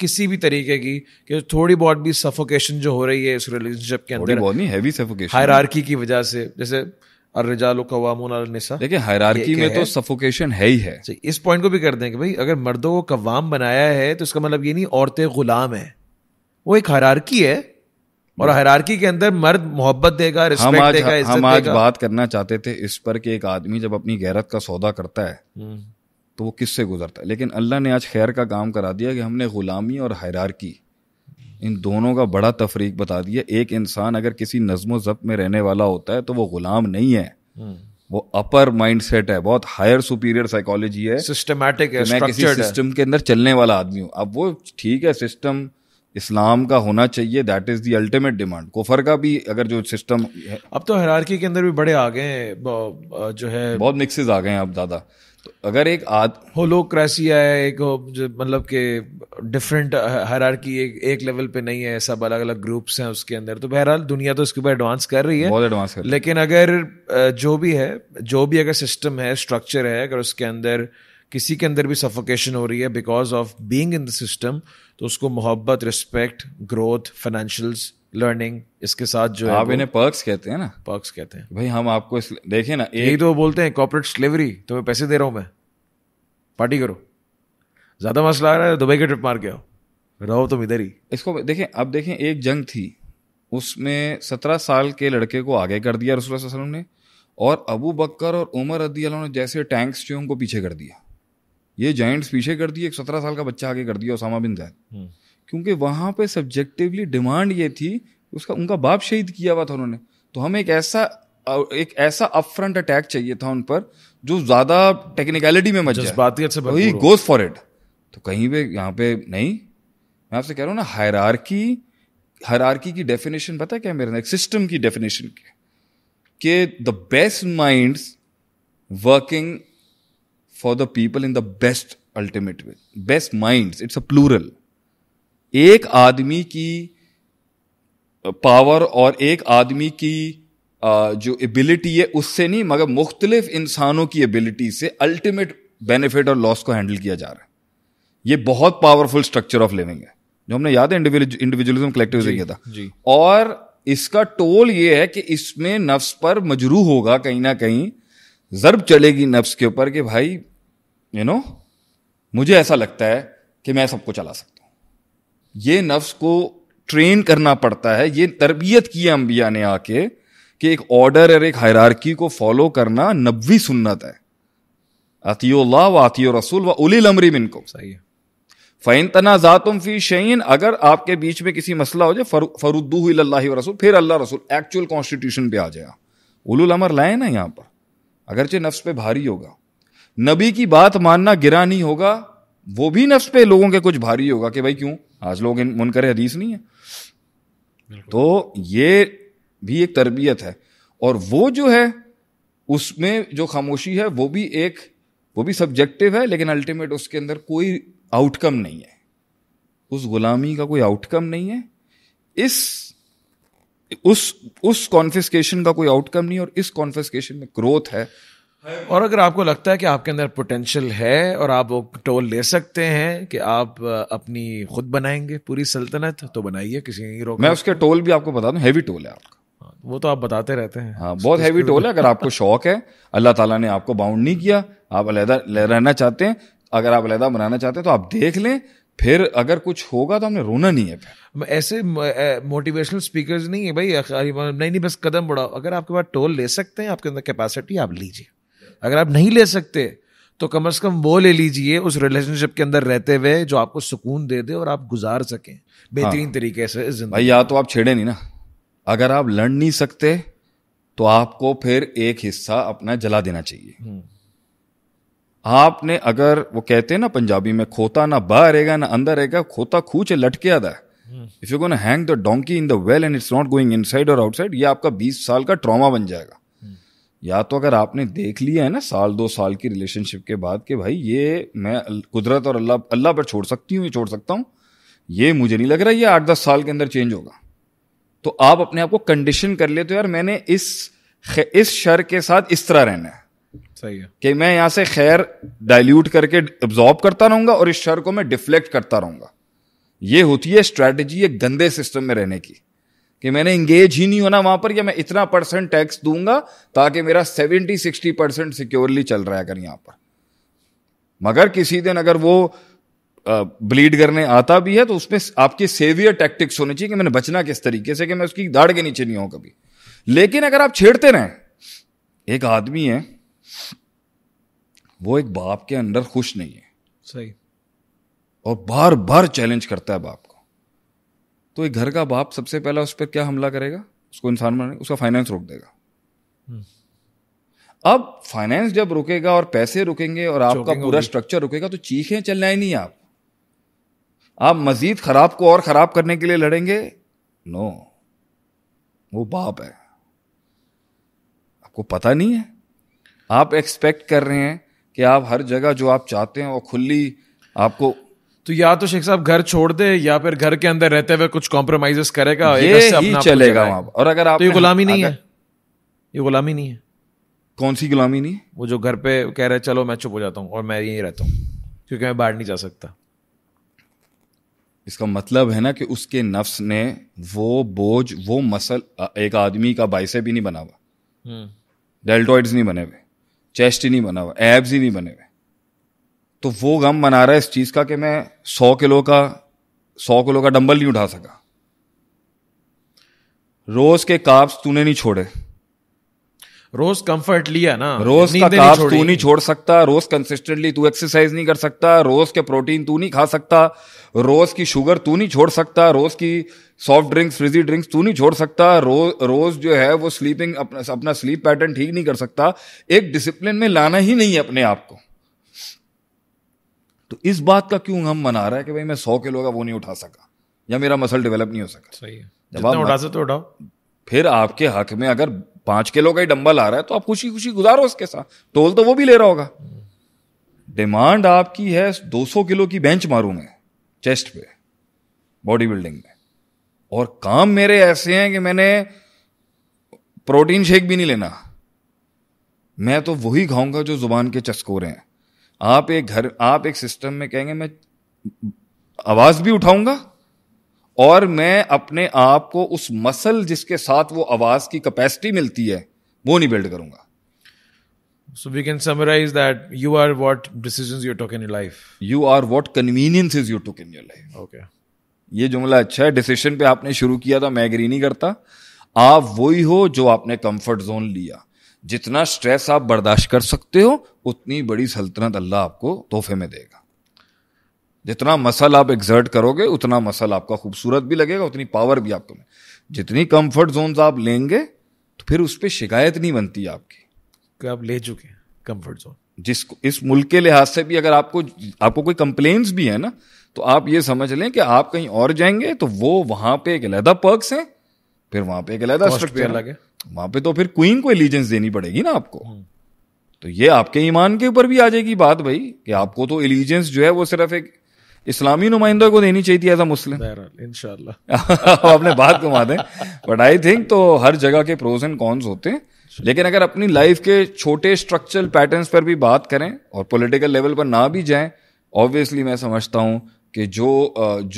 B: किसी भी तरीके की कि थोड़ी बहुत भी सफोकेशन जो हो रही है इस रिलेशनशिप के अंदर हैवी सफोकेशन हायरार्की की वजह से जैसे और कवामून देखिए हायरार्की में तो
A: सफोकेशन है ही है
B: इस पॉइंट को भी कर दें कि भाई अगर मर्दों को कवाम बनाया है तो इसका मतलब ये नहीं औरतें गुलाम है वो एक है और के अंदर मर्द मोहब्बत देगा रिस्पेक्ट हम आज, देगा हम आज बात
A: करना चाहते थे इस पर कि एक आदमी जब अपनी गैरत का सौदा करता है हम्म। तो वो किससे गुजरता है लेकिन अल्लाह ने आज खैर का काम करा दिया कि हमने गुलामी और हरारकी इन दोनों का बड़ा तफरीक बता दिया एक इंसान अगर किसी नज्म जब्त में रहने वाला होता है तो वो गुलाम नहीं है हम्म। वो अपर माइंड सेट है बहुत हायर सुपीरियर साइकोलॉजी है सिस्टमैटिक है मैं किसी सिस्टम के अंदर चलने वाला आदमी हूँ अब वो ठीक है सिस्टम इस्लाम का होना चाहिए that is the ultimate demand कोफर का भी अगर जो सिस्टम
B: अब तो हरारकी के अंदर भी बड़े आ गए जो है
A: बहुत मिक्सिस आ गए हैं
B: अब ज़्यादा अगर एक आद होलोक्रेसी है एक मतलब के डिफरेंट हर की एक एक लेवल पे नहीं है सब अलग अलग ग्रुप्स हैं उसके अंदर तो बहरहाल दुनिया तो इसके ऊपर एडवांस कर रही है बहुत एडवांस कर लेकिन अगर uh, जो भी है जो भी अगर सिस्टम है स्ट्रक्चर है अगर उसके अंदर किसी के अंदर भी सफोकेशन हो रही है because of being in the system तो उसको मोहब्बत रिस्पेक्ट ग्रोथ फाइनेंशियल्स लर्निंग इसके साथ जो तो आप है इन्हें
A: पर्क्स कहते हैं ना पर्क्स कहते हैं
B: भाई हम आपको देखे ना एक... यही तो बोलते हैं कॉर्पोरेट स्लेवरी तो मैं पैसे दे रहा हूं मैं पार्टी करो ज़्यादा मसला आ रहा है दुबई के ट्रिप मार के आओ
A: रहो तुम इधर ही इसको देखें अब देखें एक जंग थी उसमें सत्रह साल के लड़के को आगे कर दिया रसूल वसलम ने और अबू बकर और उमर रदी ने जैसे टैंक्स थे उनको पीछे कर दिया ये जॉइंट्स पीछे कर दिए एक सत्रह साल का बच्चा आगे कर दिया उसामा बिन जैद क्योंकि वहाँ पे सब्जेक्टिवली डिमांड ये थी उसका उनका बाप शहीद किया हुआ था उन्होंने तो हमें एक ऐसा एक ऐसा अपफ्रंट अटैक चाहिए था उन पर जो ज्यादा टेक्निकलिटी में मजा जाए वही गोज फॉर इट तो कहीं पे यहाँ पे नहीं मैं आपसे कह रहा हूँ ना हायरार्की हायरार्की की डेफिनेशन पता है क्या मेरे सिस्टम की डेफिनेशन क्या कि the best minds working for the people in the best ultimate way best minds it's a plural एक आदमी की पावर और एक आदमी की जो एबिलिटी है उससे नहीं मगर मुख्तलिफ इंसानों की एबिलिटी से अल्टीमेट बेनिफिट और लॉस को हैंडल किया जा रहा है ये बहुत पावरफुल स्ट्रक्चर ऑफ लिविंग है जो हमने याद है इंडिविजुअलिज्म से किया था जी। और इसका टोल ये है कि इसमें नफ्स पर मजरू होगा कहीं ना कहीं जरब चलेगी नफ्स के ऊपर कि भाई यू you नो know, मुझे ऐसा लगता है कि मैं सबको चला सकता ये नफ्स को ट्रेन करना पड़ता है ये तरबियत की है अम्बिया ने आके कि एक ऑर्डर और एक हायरार्की को फॉलो करना नबी सुन्नत है अतियोल्ला व अतियो रसूल व उलिल अमरी मिन को सही है फ़ैन तनाजातम फ़ी शैन अगर आपके बीच में किसी मसला हो जाए फर, फरुद्दू रसूल फिर अल्लाह रसूल एक्चुअल कॉन्स्टिट्यूशन पे आ जाए उलुल अमर लाए ना यहाँ पर अगरचे नफ्स पे भारी होगा नबी की बात मानना गिरा नहीं होगा वो भी नफ्स पे लोगों के कुछ भारी होगा कि भाई क्यों आज लोग इन मुनकर हदीस नहीं है तो ये भी एक तरबियत है और वो जो है उसमें जो खामोशी है वो भी एक वो भी सब्जेक्टिव है लेकिन अल्टीमेट उसके अंदर कोई आउटकम नहीं है उस गुलामी का कोई आउटकम नहीं है इस उस उस कॉन्फिस्केशन का कोई आउटकम नहीं और इस कॉन्फिस्केशन में ग्रोथ है और अगर आपको लगता
B: है कि आपके अंदर पोटेंशियल है और आप वो टोल ले सकते हैं कि आप अपनी खुद बनाएंगे पूरी सल्तनत तो बनाइए किसी नहीं रोक मैं उसके
A: टोल भी आपको बता दूं हैवी टोल है आपका
B: हाँ, वो तो आप बताते रहते हैं
A: हाँ बहुत हैवी टोल है अगर आपको शौक है अल्लाह ताला ने आपको बाउंड नहीं किया आप अलहदा रहना चाहते हैं अगर आप अलहदा बनाना चाहते हैं तो आप देख लें फिर अगर कुछ होगा तो हमने रोना नहीं है
B: फिर ऐसे मोटिवेशनल स्पीकर नहीं है भाई नहीं नहीं बस कदम बढ़ाओ अगर आपके पास टोल ले सकते हैं आपके अंदर कैपेसिटी आप लीजिए अगर आप नहीं ले सकते तो कम से कम वो ले लीजिए उस रिलेशनशिप के अंदर रहते हुए जो आपको सुकून दे दे और आप गुजार सकें बेहतरीन हाँ, तरीके से भाई या
A: तो आप छेड़े नहीं ना अगर आप लड़ नहीं सकते तो आपको फिर एक हिस्सा अपना जला देना चाहिए हम्म। आपने अगर वो कहते हैं ना पंजाबी में खोता ना बाहर रहेगा ना अंदर रहेगा खोता खूच लटके आदा if you gonna hang the donkey in the well and it's not going inside और आउटसाइड ये आपका 20 साल का ट्रॉमा बन जाएगा या तो अगर आपने देख लिया है ना साल दो साल की रिलेशनशिप के बाद कि भाई ये मैं कुदरत और अल्लाह अल्लाह पर छोड़ सकती हूँ ये छोड़ सकता हूँ ये मुझे नहीं लग रहा ये आठ दस साल के अंदर चेंज होगा तो आप अपने आप को कंडीशन कर लेते हो यार मैंने इस इस शर के साथ इस तरह रहना है सही है कि मैं यहाँ से खैर डाइल्यूट करके एब्जॉर्ब करता रहूंगा और इस शर को मैं डिफ्लेक्ट करता रहूंगा ये होती है स्ट्रैटेजी एक गंदे सिस्टम में रहने की कि मैंने इंगेज ही नहीं होना वहां पर या मैं इतना परसेंट टैक्स दूंगा ताकि मेरा सेवेंटी सिक्सटी परसेंट सिक्योरली चल रहा है अगर यहां पर मगर किसी दिन अगर वो ब्लीड करने आता भी है तो उसमें आपके सेवियर टैक्टिक्स होने चाहिए कि मैंने बचना किस तरीके से कि मैं उसकी दाढ़ के नीचे नहीं हूं कभी लेकिन अगर आप छेड़ते रहें एक आदमी है वो एक बाप के अंदर खुश नहीं है सही और बार बार चैलेंज करता है बाप तो एक घर का बाप सबसे पहला उस पर क्या हमला करेगा उसको इंसान बनाने उसका फाइनेंस रोक देगा हम्म। अब फाइनेंस जब रुकेगा और पैसे रुकेंगे और आपका पूरा स्ट्रक्चर रुकेगा तो चीखें चलना ही नहीं आप आप मजीद खराब को और खराब करने के लिए लड़ेंगे नो वो बाप है आपको पता नहीं है आप एक्सपेक्ट कर रहे हैं कि आप हर जगह जो आप चाहते हैं वो खुली आपको तो या तो शेख साहब घर छोड़
B: दे या फिर घर के अंदर रहते हुए कुछ कॉम्प्रोमाइजेस करेगा ये ही चलेगा वहां और अगर आप तो ये गुलामी नहीं है ये गुलामी नहीं है कौन सी गुलामी नहीं वो जो घर पे कह रहे चलो मैं चुप हो जाता हूँ और मैं यहीं रहता हूँ क्योंकि मैं बाहर नहीं जा सकता
A: इसका मतलब है ना कि उसके नफ्स ने वो बोझ वो मसल एक आदमी का बाइसेप भी नहीं बना हुआ डेल्टॉइड्स नहीं बने हुए चेस्ट ही नहीं बना हुआ हम्म। एब्स ही नहीं बने हुए तो वो गम बना रहा है इस चीज़ का कि मैं सौ किलो का सौ किलो का डंबल नहीं उठा सका रोज के काप्स तूने नहीं छोड़े रोज कंफर्ट लिया ना रोज का काब्स तू नहीं छोड़ सकता रोज कंसिस्टेंटली तू एक्सरसाइज नहीं कर सकता रोज के प्रोटीन तू नहीं खा सकता रोज की शुगर तू नहीं छोड़ सकता रोज की सॉफ्ट ड्रिंक्स फ्रिजी ड्रिंक्स तू नहीं छोड़ सकता रोज रोज जो है वो स्लीपिंग अपना अपना स्लीप पैटर्न ठीक नहीं कर सकता एक डिसिप्लिन में लाना ही नहीं है अपने आप को तो इस बात का क्यों हम मना रहा है कि भाई मैं सौ किलो का वो नहीं उठा सका या मेरा मसल डेवलप नहीं हो सका सही है जब आप उठा सकते उठाओ फिर आपके हक में अगर पांच किलो का ही डंबल आ रहा है तो आप खुशी खुशी गुजारो उसके साथ टोल तो वो भी ले रहा होगा डिमांड आपकी है 200 किलो की बेंच मारू मैं चेस्ट पे बॉडी बिल्डिंग में और काम मेरे ऐसे हैं कि मैंने प्रोटीन शेक भी नहीं लेना मैं तो वही खाऊंगा जो जुबान के चस्कोरे हैं आप एक घर आप एक सिस्टम में कहेंगे मैं आवाज भी उठाऊंगा और मैं अपने आप को उस मसल जिसके साथ वो आवाज की कैपेसिटी मिलती है वो नहीं बिल्ड करूंगा
B: so we can summarise that you are what decision you took in in life
A: you are what convenience is you took in your life okay ये जुमला अच्छा है डिसीशन पे आपने शुरू किया था मैं एग्री नहीं करता आप वही हो जो आपने कंफर्ट जोन लिया जितना स्ट्रेस आप बर्दाश्त कर सकते हो उतनी बड़ी सल्तनत अल्लाह आपको तोहफे में देगा जितना मसल आप एग्जर्ट करोगे उतना मसल आपका खूबसूरत भी लगेगा उतनी पावर भी आपको जितनी कंफर्ट जोन आप लेंगे तो फिर उस पर शिकायत नहीं बनती आपकी
B: क्या आप ले चुके हैं कंफर्ट जोन
A: जिसको इस मुल्क के लिहाज से भी अगर आपको आपको कोई कंप्लेन्स भी है ना तो आप ये समझ लें कि आप कहीं और जाएंगे तो वो वहां पे एक अलहदा पर्कस हैं फिर वहां पे एक अलग स्ट्रक्चर वहां पे तो फिर क्वीन को एलिजेंस देनी पड़ेगी ना आपको हम्म। तो ये आपके ईमान के ऊपर भी आ जाएगी बात भाई कि आपको तो एलिजेंस जो है वो सिर्फ एक इस्लामी नुमाइंदा को देनी चाहिए थी एज अ मुस्लिम
B: आपने
A: बात कमा दें बट आई थिंक तो हर जगह के प्रोज एंड कॉन्स होते हैं लेकिन अगर अपनी लाइफ के छोटे स्ट्रक्चरल पैटर्न्स पर भी बात करें और पॉलिटिकल लेवल पर ना भी जाएं ऑब्वियसली मैं समझता हूं कि जो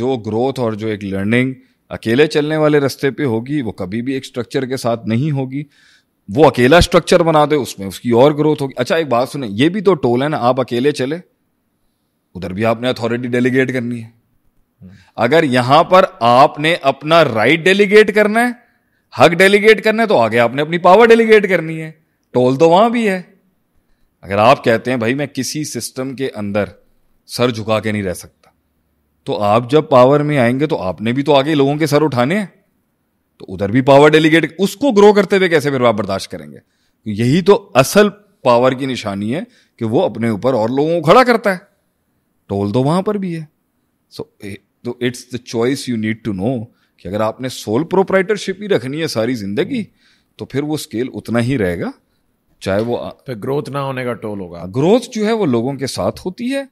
A: जो ग्रोथ और जो एक लर्निंग अकेले चलने वाले रास्ते पे होगी वो कभी भी एक स्ट्रक्चर के साथ नहीं होगी वो अकेला स्ट्रक्चर बना दे उसमें उसकी और ग्रोथ होगी अच्छा एक बात सुने ये भी तो टोल है ना आप अकेले चले उधर भी आपने अथॉरिटी डेलीगेट करनी है अगर यहां पर आपने अपना राइट डेलीगेट करना है हक डेलीगेट करना है तो आगे आपने अपनी पावर डेलीगेट करनी है टोल तो वहां भी है अगर आप कहते हैं भाई मैं किसी सिस्टम के अंदर सर झुका के नहीं रह सकता तो आप जब पावर में आएंगे तो आपने भी तो आगे लोगों के सर उठाने हैं तो उधर भी पावर डेलीगेट उसको ग्रो करते हुए कैसे फिर आप बर्दाश्त करेंगे यही तो असल पावर की निशानी है कि वो अपने ऊपर और लोगों को खड़ा करता है टोल तो वहां पर भी है सो तो it's the choice you need to know कि अगर आपने सोल प्रोपराइटरशिप ही रखनी है सारी जिंदगी तो फिर वो स्केल उतना ही रहेगा चाहे वो ग्रोथ तो ना होने का टोल होगा ग्रोथ जो है वो लोगों के साथ होती है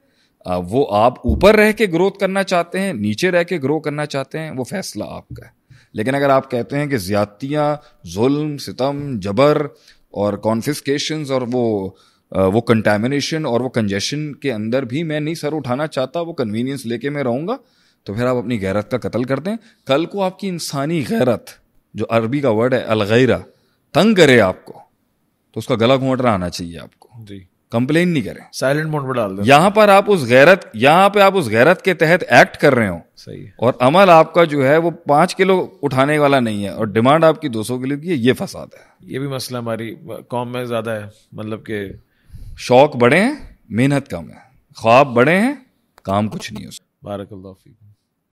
A: वो आप ऊपर रह के ग्रोथ करना चाहते हैं नीचे रह के ग्रो करना चाहते हैं वो फैसला आपका है लेकिन अगर आप कहते हैं कि ज्यादतियाँ जुल्म सितम जबर और कॉन्फिसकेशन और वो वो कंटेमिनेशन और वो कंजेशन के अंदर भी मैं नहीं सर उठाना चाहता वो कन्वीनियंस लेके मैं रहूँगा तो फिर आप अपनी गैरत का कत्ल कर दें कल को आपकी इंसानी गैरत जो अरबी का वर्ड है अलगैरा तंग करे आपको तो उसका गला रहा आना चाहिए आपको जी कंप्लेन नहीं करें साइलेंट मोड पर डाल दें यहाँ पर आप उस गैरत यहाँ पे आप उस गैरत के तहत एक्ट कर रहे हो सही है। और अमल आपका जो है वो पाँच किलो उठाने वाला नहीं है और डिमांड आपकी दो सौ किलो की है ये फसाद है
B: ये भी मसला हमारी कॉम में ज़्यादा है मतलब के
A: शौक बड़े हैं मेहनत कम है ख्वाब बड़े हैं काम कुछ नहीं है
B: बारकल्लाफी